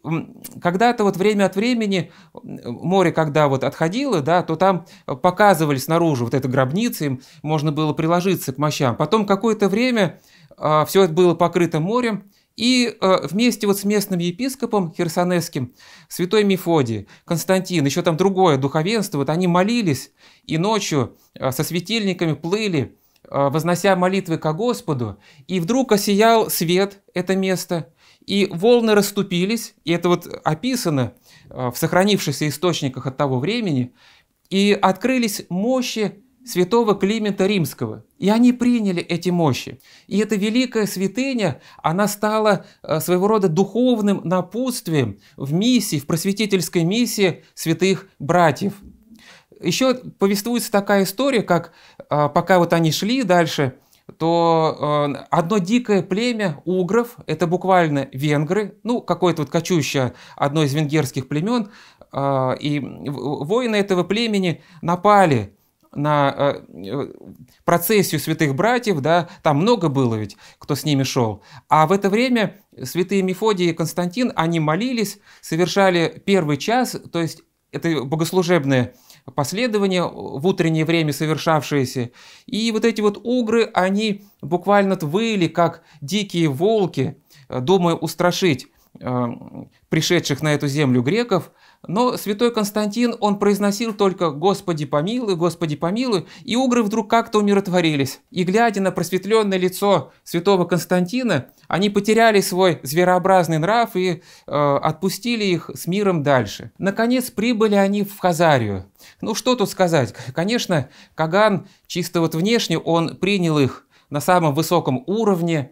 когда это вот время от времени, море когда вот отходило, да, то там показывали снаружи вот эта гробница, им можно было приложиться к мощам. Потом какое-то время а, все это было покрыто морем, и э, вместе вот с местным епископом Херсонесским, святой Мефодий, Константин, еще там другое духовенство, вот они молились и ночью э, со светильниками плыли, э, вознося молитвы ко Господу, и вдруг осиял свет это место, и волны расступились, и это вот описано э, в сохранившихся источниках от того времени, и открылись мощи святого Климента Римского. И они приняли эти мощи. И эта великая святыня, она стала э, своего рода духовным напутствием в миссии, в просветительской миссии святых братьев. Еще повествуется такая история, как э, пока вот они шли дальше – то э, одно дикое племя угров, это буквально венгры, ну, какое-то вот кочующее одно из венгерских племен, э, и воины этого племени напали на э, э, процессию святых братьев, да, там много было ведь, кто с ними шел. А в это время святые Мефодий и Константин, они молились, совершали первый час, то есть это богослужебное последования в утреннее время совершавшиеся. И вот эти вот угры, они буквально твыли, как дикие волки, э, думая устрашить э, пришедших на эту землю греков, но святой Константин, он произносил только «Господи помилуй, Господи помилуй», и угры вдруг как-то умиротворились. И глядя на просветленное лицо святого Константина, они потеряли свой зверообразный нрав и э, отпустили их с миром дальше. Наконец прибыли они в Хазарию, ну что тут сказать? Конечно, Каган чисто вот внешне, он принял их на самом высоком уровне.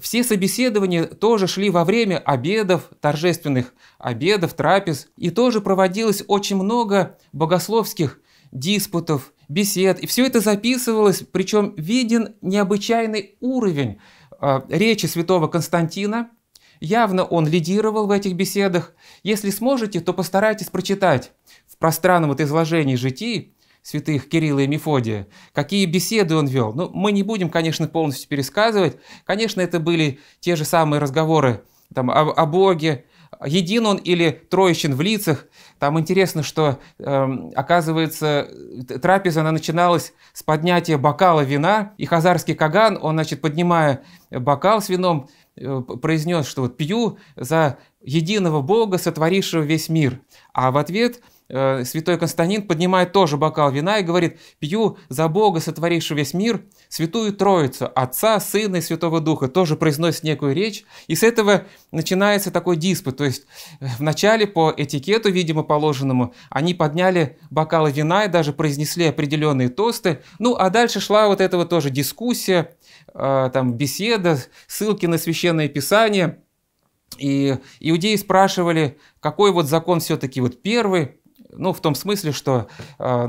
Все собеседования тоже шли во время обедов, торжественных обедов, трапез. И тоже проводилось очень много богословских диспутов, бесед. И все это записывалось, причем виден необычайный уровень э, речи святого Константина. Явно он лидировал в этих беседах. Если сможете, то постарайтесь прочитать пространном вот изложении житий святых Кирилла и Мефодия, какие беседы он вел. Ну, мы не будем, конечно, полностью пересказывать. Конечно, это были те же самые разговоры там, о, о Боге, един он или троещен в лицах. Там интересно, что, э, оказывается, трапеза, она начиналась с поднятия бокала вина, и хазарский каган, он, значит, поднимая бокал с вином, э, произнес, что вот пью за единого Бога, сотворившего весь мир. А в ответ – Э, святой Константин поднимает тоже бокал вина и говорит, пью за Бога, сотворившего весь мир, святую Троицу, Отца, Сына и Святого Духа, тоже произносит некую речь, и с этого начинается такой диспут, то есть э, вначале по этикету, видимо, положенному, они подняли бокалы вина и даже произнесли определенные тосты, ну а дальше шла вот эта вот тоже дискуссия, э, там беседа, ссылки на священное писание, и иудеи спрашивали, какой вот закон все-таки вот первый, ну, в том смысле, что э,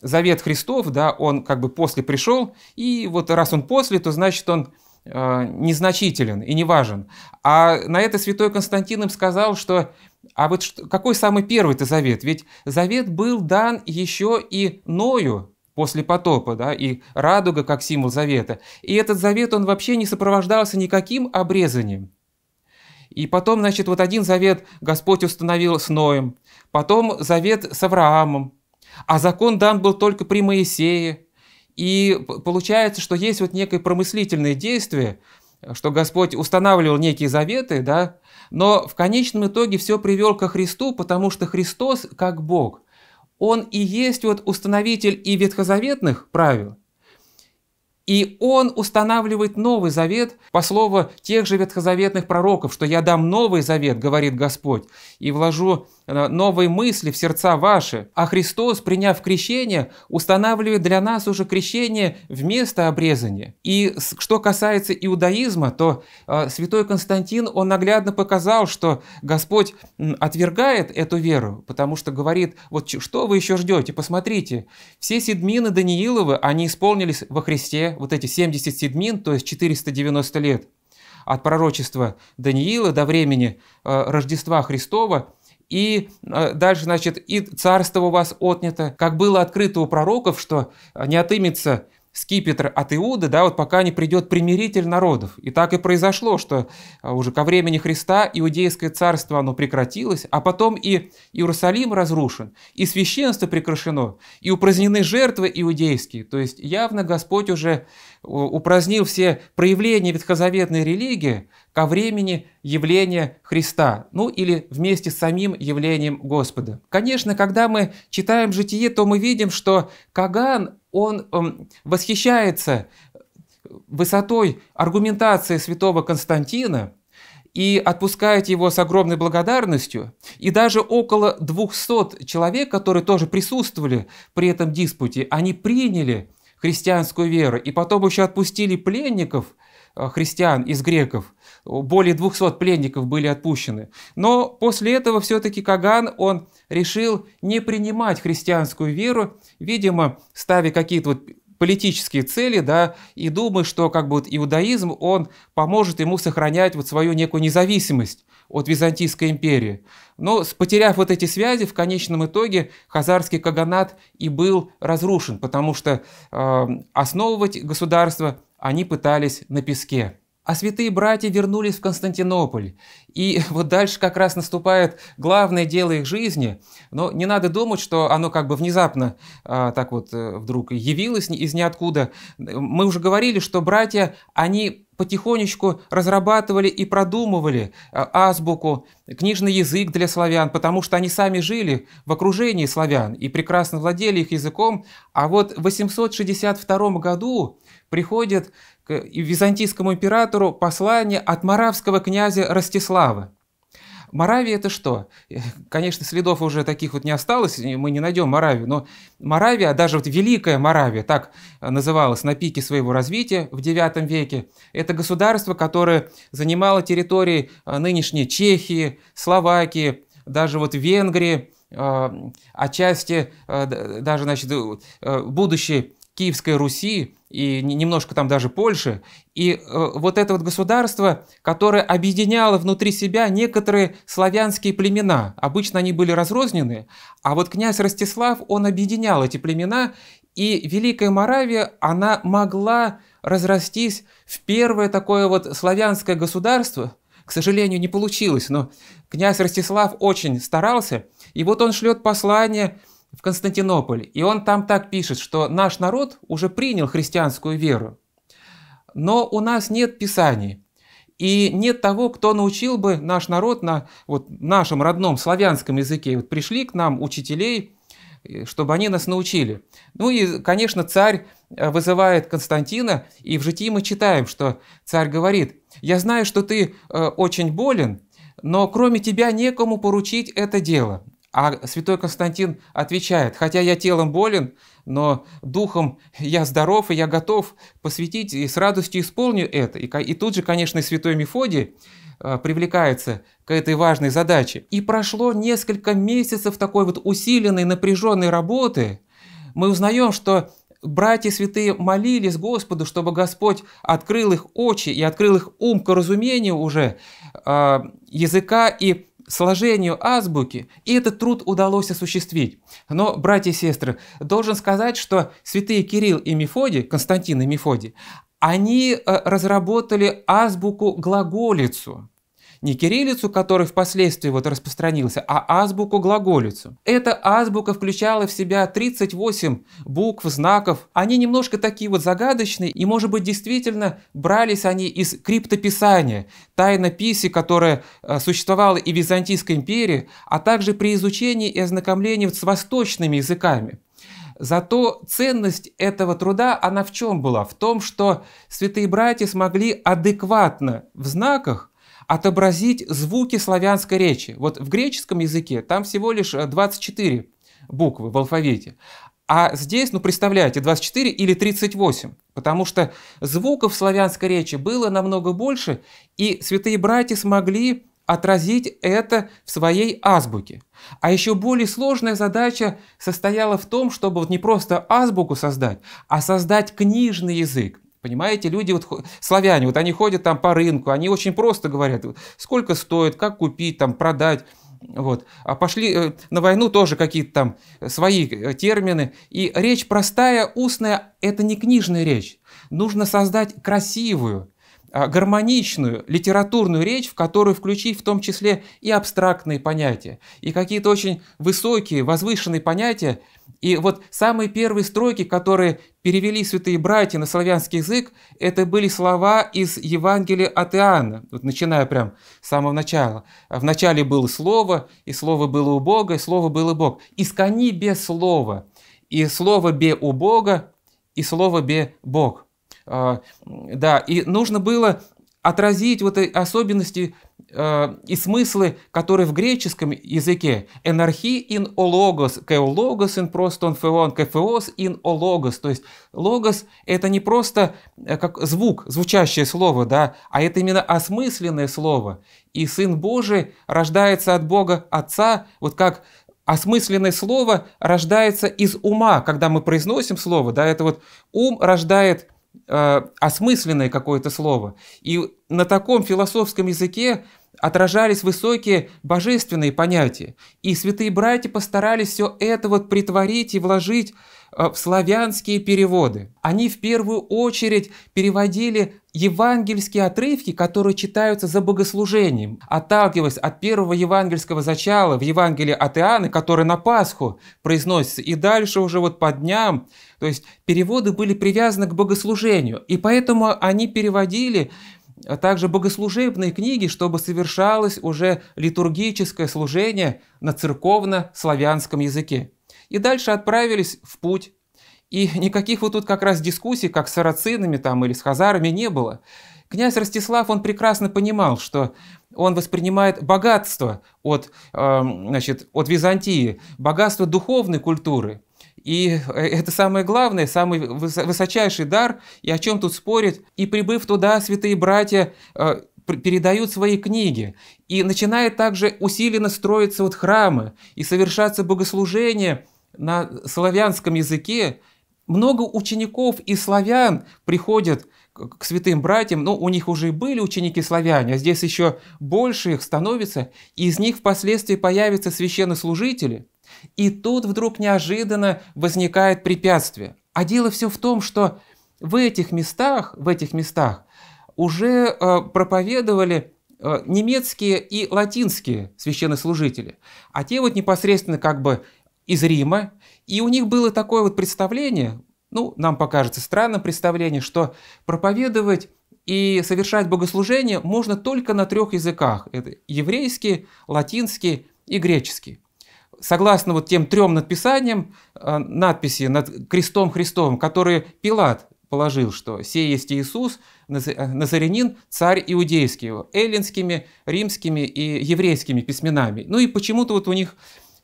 завет Христов, да, он как бы после пришел, и вот раз он после, то значит он э, незначителен и не важен. А на это святой Константин им сказал, что а вот какой самый первый-то завет? Ведь завет был дан еще и Ною, после потопа, да, и радуга как символ завета. И этот завет, он вообще не сопровождался никаким обрезанием. И потом, значит, вот один завет Господь установил с Ноем, Потом завет с Авраамом. А закон дан был только при Моисее. И получается, что есть вот некое промыслительное действие, что Господь устанавливал некие заветы, да, но в конечном итоге все привел ко Христу, потому что Христос, как Бог, Он и есть вот установитель и ветхозаветных правил, и Он устанавливает Новый Завет по слову тех же ветхозаветных пророков, что «я дам Новый Завет, говорит Господь, и вложу Э, новые мысли в сердца ваши. А Христос, приняв крещение, устанавливает для нас уже крещение вместо обрезания. И что касается иудаизма, то э, святой Константин, он наглядно показал, что Господь отвергает эту веру, потому что говорит, вот что вы еще ждете, посмотрите, все седмины Данииловы, они исполнились во Христе, вот эти 70 седмин, то есть 490 лет от пророчества Даниила до времени э, Рождества Христова – и а, дальше, значит, и царство у вас отнято, как было открыто у пророков, что а, не отымется скипетр от Иуды, да, вот пока не придет примиритель народов. И так и произошло, что а, уже ко времени Христа иудейское царство, оно прекратилось, а потом и Иерусалим разрушен, и священство прекращено, и упразднены жертвы иудейские. То есть явно Господь уже упразднил все проявления ветхозаветной религии ко времени явления Христа, ну или вместе с самим явлением Господа. Конечно, когда мы читаем «Житие», то мы видим, что Каган, он эм, восхищается высотой аргументации святого Константина и отпускает его с огромной благодарностью. И даже около 200 человек, которые тоже присутствовали при этом диспуте, они приняли христианскую веру, и потом еще отпустили пленников, э, христиан из греков. Более 200 пленников были отпущены. Но после этого все-таки Каган, он решил не принимать христианскую веру, видимо, ставя какие-то вот политические цели, да, и думает, что как бы вот иудаизм, он поможет ему сохранять вот свою некую независимость от Византийской империи. Но потеряв вот эти связи, в конечном итоге хазарский каганат и был разрушен, потому что э, основывать государство они пытались на песке. А святые братья вернулись в Константинополь. И вот дальше как раз наступает главное дело их жизни. Но не надо думать, что оно как бы внезапно а, так вот э, вдруг явилось из ниоткуда. Мы уже говорили, что братья, они потихонечку разрабатывали и продумывали а, азбуку, книжный язык для славян, потому что они сами жили в окружении славян и прекрасно владели их языком. А вот в 862 году приходит византийскому императору послание от маравского князя Ростислава. Моравия это что? Конечно, следов уже таких вот не осталось, мы не найдем Моравию, но Моравия, а даже вот Великая Моравия, так называлась на пике своего развития в IX веке, это государство, которое занимало территории э, нынешней Чехии, Словакии, даже вот Венгрии, э, отчасти э, даже значит, будущей Киевской Руси и немножко там даже Польши. И э, вот это вот государство, которое объединяло внутри себя некоторые славянские племена. Обычно они были разрознены, а вот князь Ростислав, он объединял эти племена, и Великая Моравия, она могла разрастись в первое такое вот славянское государство. К сожалению, не получилось, но князь Ростислав очень старался, и вот он шлет послание в Константинополь, и он там так пишет, что наш народ уже принял христианскую веру, но у нас нет писаний, и нет того, кто научил бы наш народ на вот, нашем родном славянском языке. Вот пришли к нам учителей, э, чтобы они нас научили. Ну и, конечно, царь э, вызывает Константина, и в житии мы читаем, что царь говорит, «Я знаю, что ты э, очень болен, но кроме тебя некому поручить это дело. А святой Константин отвечает, хотя я телом болен, но духом я здоров и я готов посвятить и с радостью исполню это. И, и тут же, конечно, и святой Мефодий э, привлекается к этой важной задаче. И прошло несколько месяцев такой вот усиленной, напряженной работы. Мы узнаем, что братья святые молились Господу, чтобы Господь открыл их очи и открыл их ум к разумению уже э, языка и сложению азбуки, и этот труд удалось осуществить. Но, братья и сестры, должен сказать, что святые Кирилл и Мефодий, Константин и Мефодий, они э, разработали азбуку глаголицу. Не кириллицу, который впоследствии вот распространился, а азбуку глаголицу. Эта азбука включала в себя 38 букв, знаков. Они немножко такие вот загадочные, и, может быть, действительно брались они из криптописания, тайнописи, которая э, существовала и в Византийской империи, а также при изучении и ознакомлении с восточными языками. Зато ценность этого труда, она в чем была? В том, что святые братья смогли адекватно в знаках отобразить звуки славянской речи. Вот в греческом языке там всего лишь 24 э, буквы в алфавите. А здесь, ну, представляете, 24 или 38, потому что звуков славянской речи было намного больше, и святые братья смогли отразить это в своей азбуке. А еще более сложная задача состояла в том, чтобы вот не просто азбуку создать, а создать книжный язык. Понимаете, люди, вот, славяне, вот они ходят там по рынку, они очень просто говорят, сколько стоит, как купить, там, продать. Вот. А пошли э, на войну тоже какие-то там свои э, термины. И речь простая, устная, это не книжная речь. Нужно создать красивую, Э, гармоничную литературную речь, в которую включить в том числе и абстрактные понятия, и какие-то очень высокие, возвышенные понятия. И вот самые первые строки, которые перевели святые братья на славянский язык, это были слова из Евангелия от Иоанна, вот начиная прям с самого начала. В начале было слово, и слово было у Бога, и слово было Бог. Искони без слова, и слово бе у Бога, и слово бе Бог. А, да, и нужно было отразить вот эти особенности а, и смыслы, которые в греческом языке. Энархи ин ологос, кеологос ин простон он феон, кефеос ин ологос. То есть логос – это не просто э, как звук, звучащее слово, да, а это именно осмысленное слово. И Сын Божий рождается от Бога Отца, вот как осмысленное слово рождается из ума, когда мы произносим слово, да, это вот ум рождает – Э, осмысленное какое-то слово. И на таком философском языке отражались высокие божественные понятия. И святые братья постарались все это вот притворить и вложить э, в славянские переводы. Они в первую очередь переводили евангельские отрывки, которые читаются за богослужением, отталкиваясь от первого евангельского зачала в Евангелии от Иоанна, который на Пасху произносится, и дальше уже вот по дням, то есть переводы были привязаны к богослужению, и поэтому они переводили а также богослужебные книги, чтобы совершалось уже литургическое служение на церковно-славянском языке. И дальше отправились в путь. И никаких вот тут как раз дискуссий, как с сарацинами там или с хазарами, не было. Князь Ростислав, он прекрасно понимал, что он воспринимает богатство от, эм, значит, от Византии, богатство духовной культуры – и э, это самое главное, самый высочайший дар, и о чем тут спорить. И прибыв туда, святые братья э, передают свои книги. И начинает также усиленно строиться вот храмы и совершаться богослужения на славянском языке. Много учеников и славян приходят к святым братьям, ну, у них уже и были ученики-славяне, а здесь еще больше их становится, и из них впоследствии появятся священнослужители – и тут вдруг неожиданно возникает препятствие. А дело все в том, что в этих местах, в этих местах уже э, проповедовали э, немецкие и латинские священнослужители, а те вот непосредственно как бы из Рима, и у них было такое вот представление, ну, нам покажется странным представление, что проповедовать и совершать богослужение можно только на трех языках. Это еврейский, латинский и греческий согласно вот тем трем надписаниям, э, надписи над крестом Христовым, которые Пилат положил, что «Сей есть Иисус, э, Назарянин, царь иудейский», эллинскими, римскими и еврейскими письменами. Ну и почему-то вот у них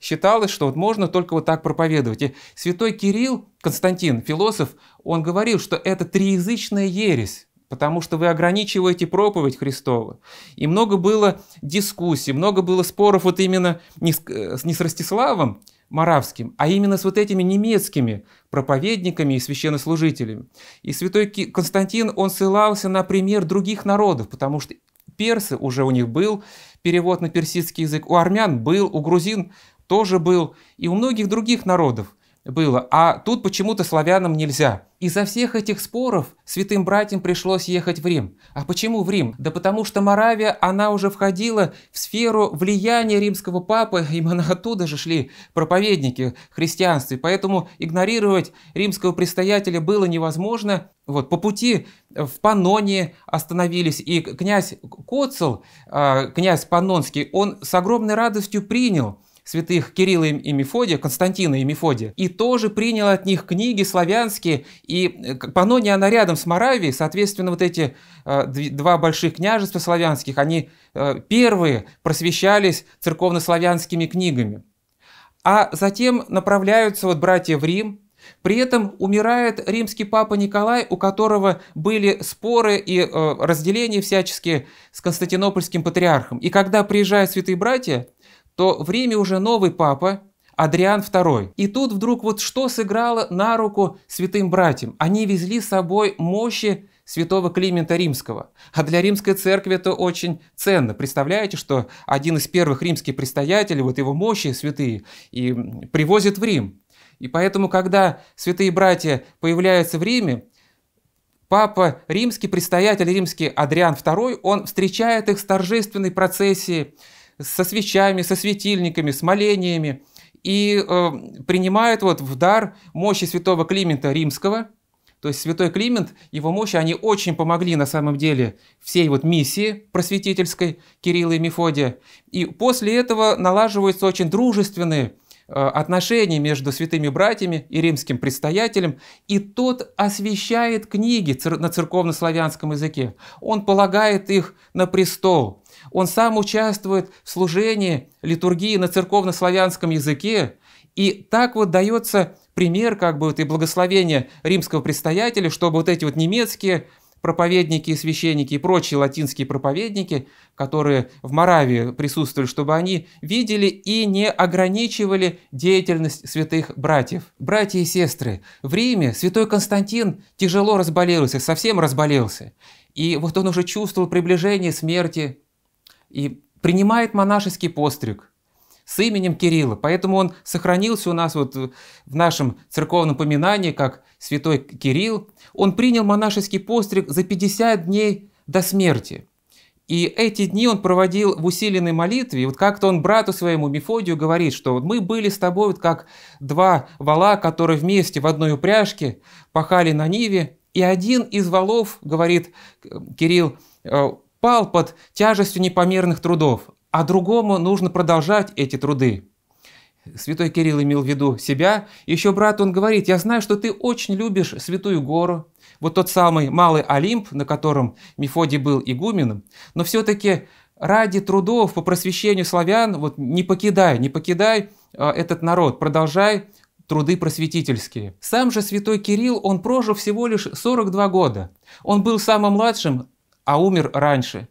считалось, что вот можно только вот так проповедовать. И святой Кирилл, Константин, философ, он говорил, что это триязычная ересь потому что вы ограничиваете проповедь Христову. И много было дискуссий, много было споров вот именно не с, э, не с Ростиславом Моравским, а именно с вот этими немецкими проповедниками и священнослужителями. И святой Константин, он ссылался на пример других народов, потому что персы уже у них был перевод на персидский язык, у армян был, у грузин тоже был, и у многих других народов было, а тут почему-то славянам нельзя. Из-за всех этих споров святым братьям пришлось ехать в Рим. А почему в Рим? Да потому что Моравия, она уже входила в сферу влияния римского папы, именно оттуда же шли проповедники христианства, поэтому игнорировать римского предстоятеля было невозможно. Вот, по пути в Панонии остановились, и князь Коцел, а, князь Панонский, он с огромной радостью принял святых Кирилла и Мефодия, Константина и Мефодия, и тоже принял от них книги славянские, и э, Панония, она рядом с Моравией, соответственно, вот эти э, два больших княжества славянских, они э, первые просвещались церковнославянскими книгами. А затем направляются вот братья в Рим, при этом умирает римский папа Николай, у которого были споры и э, разделения всяческие с константинопольским патриархом. И когда приезжают святые братья, то время уже новый папа, Адриан II. И тут вдруг вот что сыграло на руку святым братьям? Они везли с собой мощи святого Климента Римского. А для римской церкви это очень ценно. Представляете, что один из первых римских предстоятелей, вот его мощи святые, и привозит в Рим. И поэтому, когда святые братья появляются в Риме, Папа римский, предстоятель римский Адриан II, он встречает их с торжественной процессией со свечами, со светильниками, с молениями, и э, принимают вот в дар мощи святого Климента Римского. То есть святой Климент, его мощи, они очень помогли на самом деле всей вот миссии просветительской Кирилла и Мефодия. И после этого налаживаются очень дружественные э, отношения между святыми братьями и римским предстоятелем, и тот освещает книги на церковно-славянском языке. Он полагает их на престол он сам участвует в служении литургии на церковно-славянском языке, и так вот дается пример как бы вот и благословение римского предстоятеля, чтобы вот эти вот немецкие проповедники и священники и прочие латинские проповедники, которые в Моравии присутствовали, чтобы они видели и не ограничивали деятельность святых братьев. Братья и сестры, в Риме святой Константин тяжело разболелся, совсем разболелся. И вот он уже чувствовал приближение смерти, и принимает монашеский постриг с именем Кирилла. Поэтому он сохранился у нас вот в нашем церковном поминании как святой Кирилл. Он принял монашеский постриг за 50 дней до смерти. И эти дни он проводил в усиленной молитве. И вот как-то он брату своему Мефодию говорит, что вот мы были с тобой вот как два вала, которые вместе в одной упряжке пахали на Ниве. И один из валов, говорит Кирилл, э, пал под тяжестью непомерных трудов, а другому нужно продолжать эти труды. Святой Кирилл имел в виду себя. Еще брат он говорит, я знаю, что ты очень любишь Святую Гору, вот тот самый Малый Олимп, на котором Мефодий был игуменом, но все-таки ради трудов по просвещению славян, вот не покидай, не покидай э, этот народ, продолжай труды просветительские. Сам же святой Кирилл, он прожил всего лишь 42 года. Он был самым младшим а умер раньше.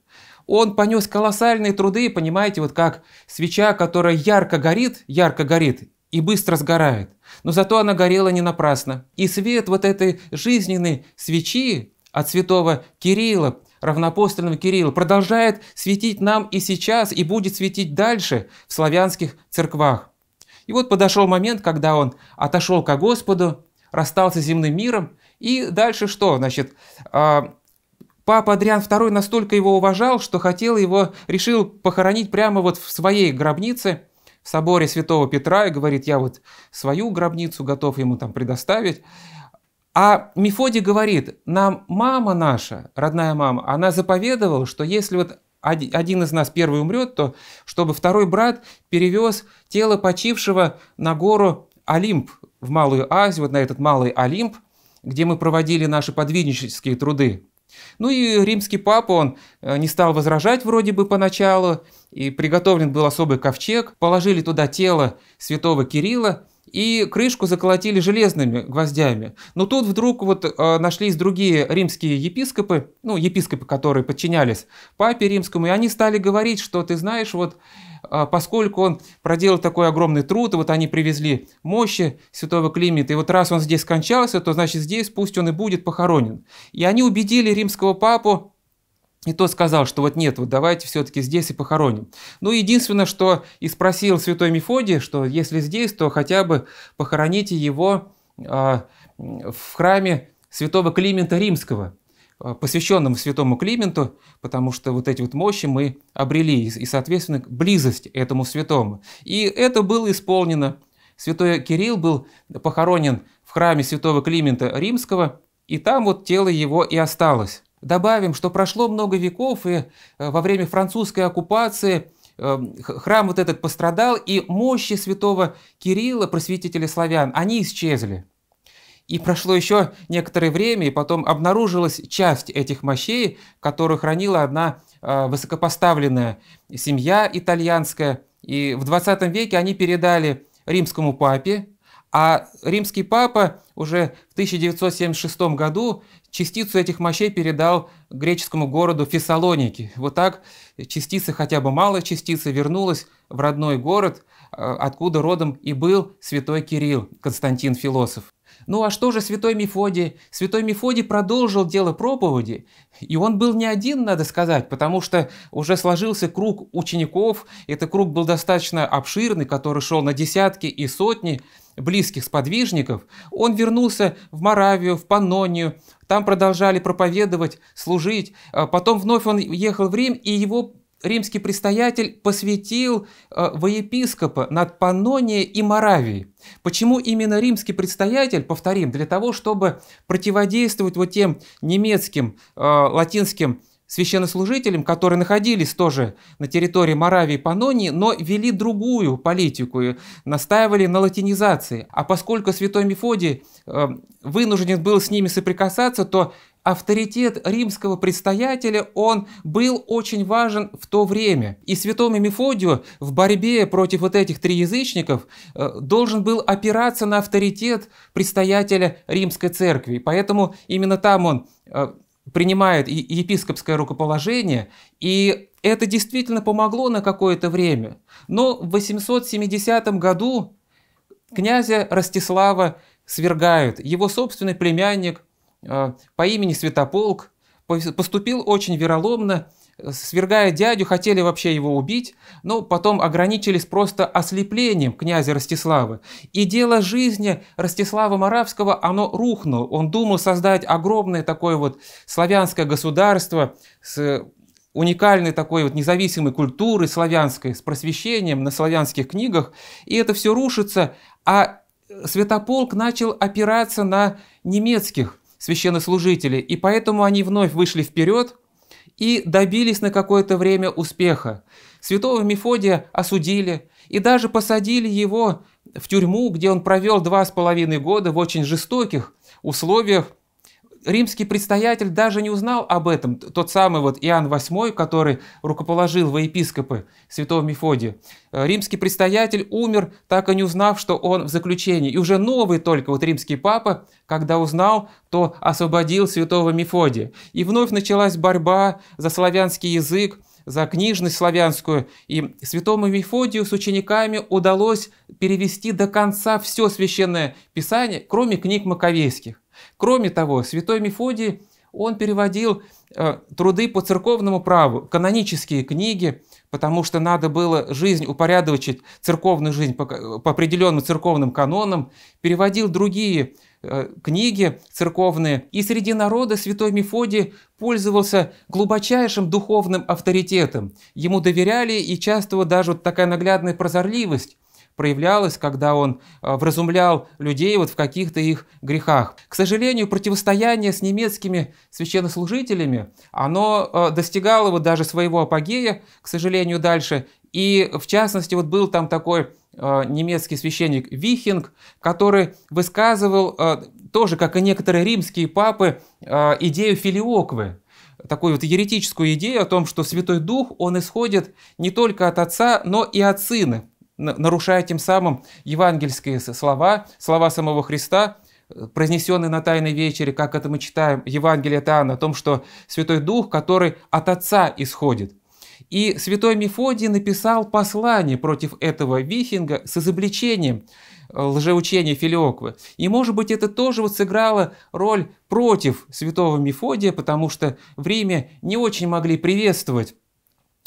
Он понес колоссальные труды, понимаете, вот как свеча, которая ярко горит, ярко горит и быстро сгорает. Но зато она горела не напрасно. И свет вот этой жизненной свечи от святого Кирилла, равнопостольного Кирилла, продолжает светить нам и сейчас, и будет светить дальше в славянских церквах. И вот подошел момент, когда он отошел ко Господу, расстался с земным миром, и дальше что? Значит, а, Папа Адриан II настолько его уважал, что хотел его, решил похоронить прямо вот в своей гробнице, в соборе Святого Петра, и говорит, я вот свою гробницу готов ему там предоставить. А Мефодий говорит, нам мама наша, родная мама, она заповедовала, что если вот один из нас первый умрет, то чтобы второй брат перевез тело почившего на гору Олимп, в Малую Азию, вот на этот Малый Олимп, где мы проводили наши подвижнические труды. Ну и римский папа, он э, не стал возражать вроде бы поначалу, и приготовлен был особый ковчег, положили туда тело святого Кирилла, и крышку заколотили железными гвоздями. Но тут вдруг вот э, нашлись другие римские епископы, ну, епископы, которые подчинялись папе римскому, и они стали говорить, что, ты знаешь, вот а, поскольку он проделал такой огромный труд, и вот они привезли мощи святого Климента, и вот раз он здесь скончался, то значит здесь пусть он и будет похоронен. И они убедили римского папу, и тот сказал, что вот нет, вот давайте все-таки здесь и похороним. Ну, единственное, что и спросил святой Мефодий, что если здесь, то хотя бы похороните его э, в храме святого Климента Римского, Э, посвященным святому Клименту, потому что вот эти вот мощи мы обрели, и, соответственно, близость этому святому. И это было исполнено. Святой Кирилл был похоронен в храме святого Климента Римского, и там вот тело его и осталось. Добавим, что прошло много веков, и э, во время французской оккупации э, храм вот этот пострадал, и мощи святого Кирилла, просветителя славян, они исчезли. И прошло еще некоторое время, и потом обнаружилась часть этих мощей, которую хранила одна а, высокопоставленная семья итальянская. И в 20 веке они передали римскому папе, а римский папа уже в 1976 году частицу этих мощей передал греческому городу Фессалоники. Вот так частица, хотя бы малая частица, вернулась в родной город, а, откуда родом и был святой Кирилл, Константин Философ. Ну а что же святой Мефодий? Святой Мефодий продолжил дело проповеди, и он был не один, надо сказать, потому что уже сложился круг учеников, этот круг был достаточно обширный, который шел на десятки и сотни близких сподвижников. Он вернулся в Моравию, в Панонию, там продолжали проповедовать, служить. А потом вновь он ехал в Рим, и его римский предстоятель посвятил э, во епископа над Панонией и Моравией. Почему именно римский предстоятель, повторим, для того, чтобы противодействовать вот тем немецким, э, латинским священнослужителям, которые находились тоже на территории Моравии и Панонии, но вели другую политику и настаивали на латинизации. А поскольку святой Мефодий э, вынужден был с ними соприкасаться, то авторитет римского предстоятеля, он был очень важен в то время. И святому Мефодию в борьбе против вот этих триязычников э, должен был опираться на авторитет предстоятеля римской церкви. Поэтому именно там он э, принимает епископское рукоположение, и это действительно помогло на какое-то время. Но в 870 году князя Ростислава свергают его собственный племянник а, по имени Святополк, поступил очень вероломно, свергая дядю, хотели вообще его убить, но потом ограничились просто ослеплением князя Ростислава. И дело жизни Ростислава Моравского, оно рухнуло. Он думал создать огромное такое вот славянское государство с уникальной такой вот независимой культурой славянской, с просвещением на славянских книгах, и это все рушится, а Святополк начал опираться на немецких священнослужители, и поэтому они вновь вышли вперед и добились на какое-то время успеха. Святого Мефодия осудили и даже посадили его в тюрьму, где он провел два с половиной года в очень жестоких условиях, римский предстоятель даже не узнал об этом, тот самый вот Иоанн VIII, который рукоположил во епископы святого Мефодия. Э, римский предстоятель умер, так и не узнав, что он в заключении. И уже новый только вот римский папа, когда узнал, то освободил святого Мефодия. И вновь началась борьба за славянский язык, за книжность славянскую, и святому Мефодию с учениками удалось перевести до конца все священное писание, кроме книг маковейских. Кроме того, святой Мефодий, он переводил э, труды по церковному праву, канонические книги, потому что надо было жизнь упорядочить, церковную жизнь по, э, по определенным церковным канонам, переводил другие э, книги церковные. И среди народа святой Мефодий пользовался глубочайшим духовным авторитетом. Ему доверяли, и часто даже вот такая наглядная прозорливость проявлялось, когда он э, вразумлял людей вот в каких-то их грехах. К сожалению, противостояние с немецкими священнослужителями, оно э, достигало вот даже своего апогея, к сожалению, дальше. И в частности, вот был там такой э, немецкий священник Вихинг, который высказывал тоже, как и некоторые римские папы, идею филиоквы, такую вот еретическую идею о том, что Святой Дух, он исходит не только от Отца, но и от Сына нарушая тем самым евангельские слова, слова самого Христа, э, произнесенные на Тайной вечере, как это мы читаем Евангелие от Иоанна, о том, что Святой Дух, который от Отца исходит. И святой Мефодий написал послание против этого вихинга с изобличением э, лжеучения Филиоквы. И, может быть, это тоже вот сыграло роль против святого Мефодия, потому что в Риме не очень могли приветствовать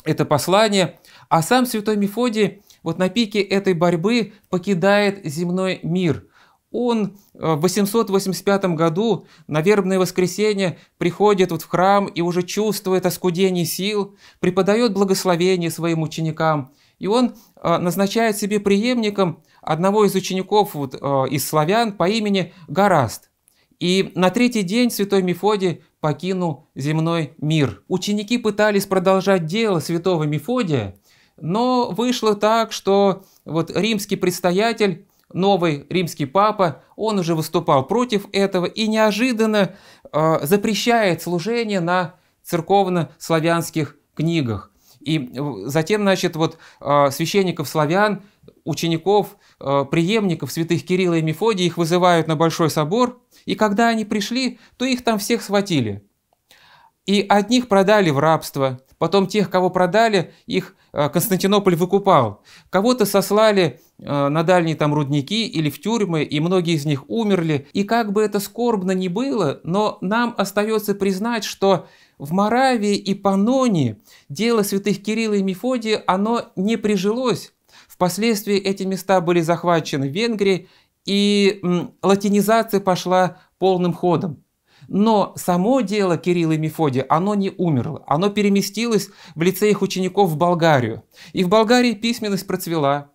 это послание, а сам святой Мефодий вот на пике этой борьбы покидает земной мир. Он э, в 885 году на вербное воскресенье приходит вот в храм и уже чувствует оскудение сил, преподает благословение своим ученикам. И он э, назначает себе преемником одного из учеников вот, э, из славян по имени Гораст. И на третий день святой Мефодий покинул земной мир. Ученики пытались продолжать дело святого Мефодия – но вышло так, что вот римский предстоятель, новый римский папа, он уже выступал против этого и неожиданно э, запрещает служение на церковно-славянских книгах. И э, затем, значит, вот э, священников славян, учеников, э, преемников святых Кирилла и Мефодия, их вызывают на Большой собор, и когда они пришли, то их там всех схватили. И одних продали в рабство, потом тех, кого продали, их Э, Константинополь выкупал. Кого-то сослали э, на дальние там рудники или в тюрьмы, и многие из них умерли. И как бы это скорбно ни было, но нам остается признать, что в Моравии и Панонии дело святых Кирилла и Мефодия, оно не прижилось. Впоследствии эти места были захвачены в Венгрии, и латинизация пошла полным ходом. Но само дело Кирилла и Мефодия, оно не умерло, оно переместилось в лице их учеников в Болгарию. И в Болгарии письменность процвела.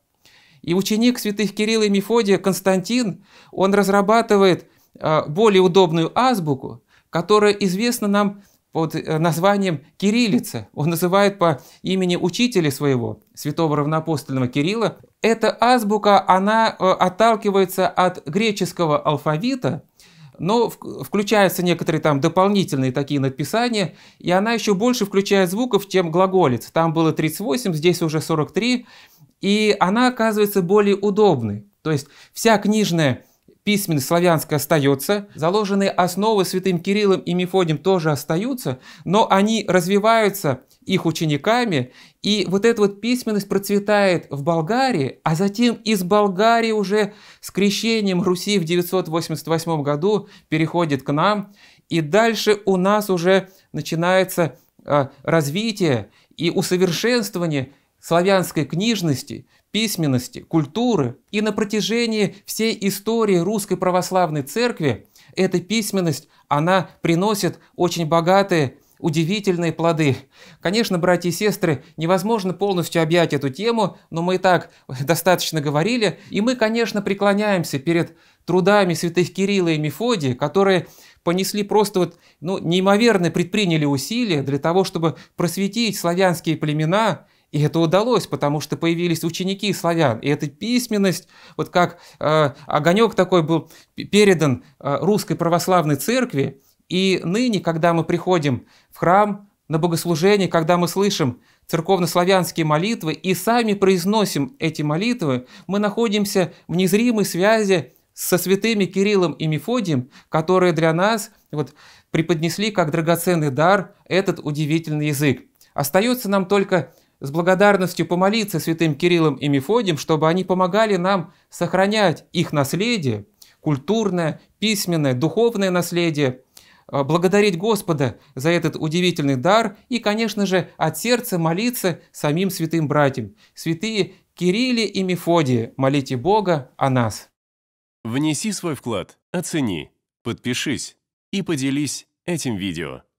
И ученик святых Кирилла и Мефодия Константин, он разрабатывает а, более удобную азбуку, которая известна нам под э, названием «Кириллица». Он называет по имени учителя своего, святого равноапостольного Кирилла. Эта азбука, она э, отталкивается от греческого алфавита – но включаются некоторые там дополнительные такие надписания, и она еще больше включает звуков, чем глаголица. Там было 38, здесь уже 43, и она оказывается более удобной. То есть вся книжная письменность славянская остается, заложенные основы святым Кириллом и Мефодием тоже остаются, но они развиваются их учениками, и вот эта вот письменность процветает в Болгарии, а затем из Болгарии уже с крещением Руси в 988 году переходит к нам, и дальше у нас уже начинается а, развитие и усовершенствование славянской книжности, письменности, культуры. И на протяжении всей истории Русской Православной Церкви эта письменность, она приносит очень богатые удивительные плоды. Конечно, братья и сестры, невозможно полностью объять эту тему, но мы и так достаточно говорили, и мы, конечно, преклоняемся перед трудами святых Кирилла и Мефодия, которые понесли просто вот, ну, неимоверно предприняли усилия для того, чтобы просветить славянские племена, и это удалось, потому что появились ученики славян. И эта письменность, вот как э, огонек такой был передан э, русской православной церкви, и ныне, когда мы приходим в храм на богослужение, когда мы слышим церковнославянские молитвы и сами произносим эти молитвы, мы находимся в незримой связи со святыми Кириллом и Мефодием, которые для нас вот, преподнесли как драгоценный дар этот удивительный язык. Остается нам только с благодарностью помолиться святым Кириллом и Мефодием, чтобы они помогали нам сохранять их наследие, культурное, письменное, духовное наследие, э, благодарить Господа за этот удивительный дар и, конечно же, от сердца молиться самим святым братьям. Святые Кирилле и Мефодии, молите Бога о нас. Внеси свой вклад, оцени, подпишись и поделись этим видео.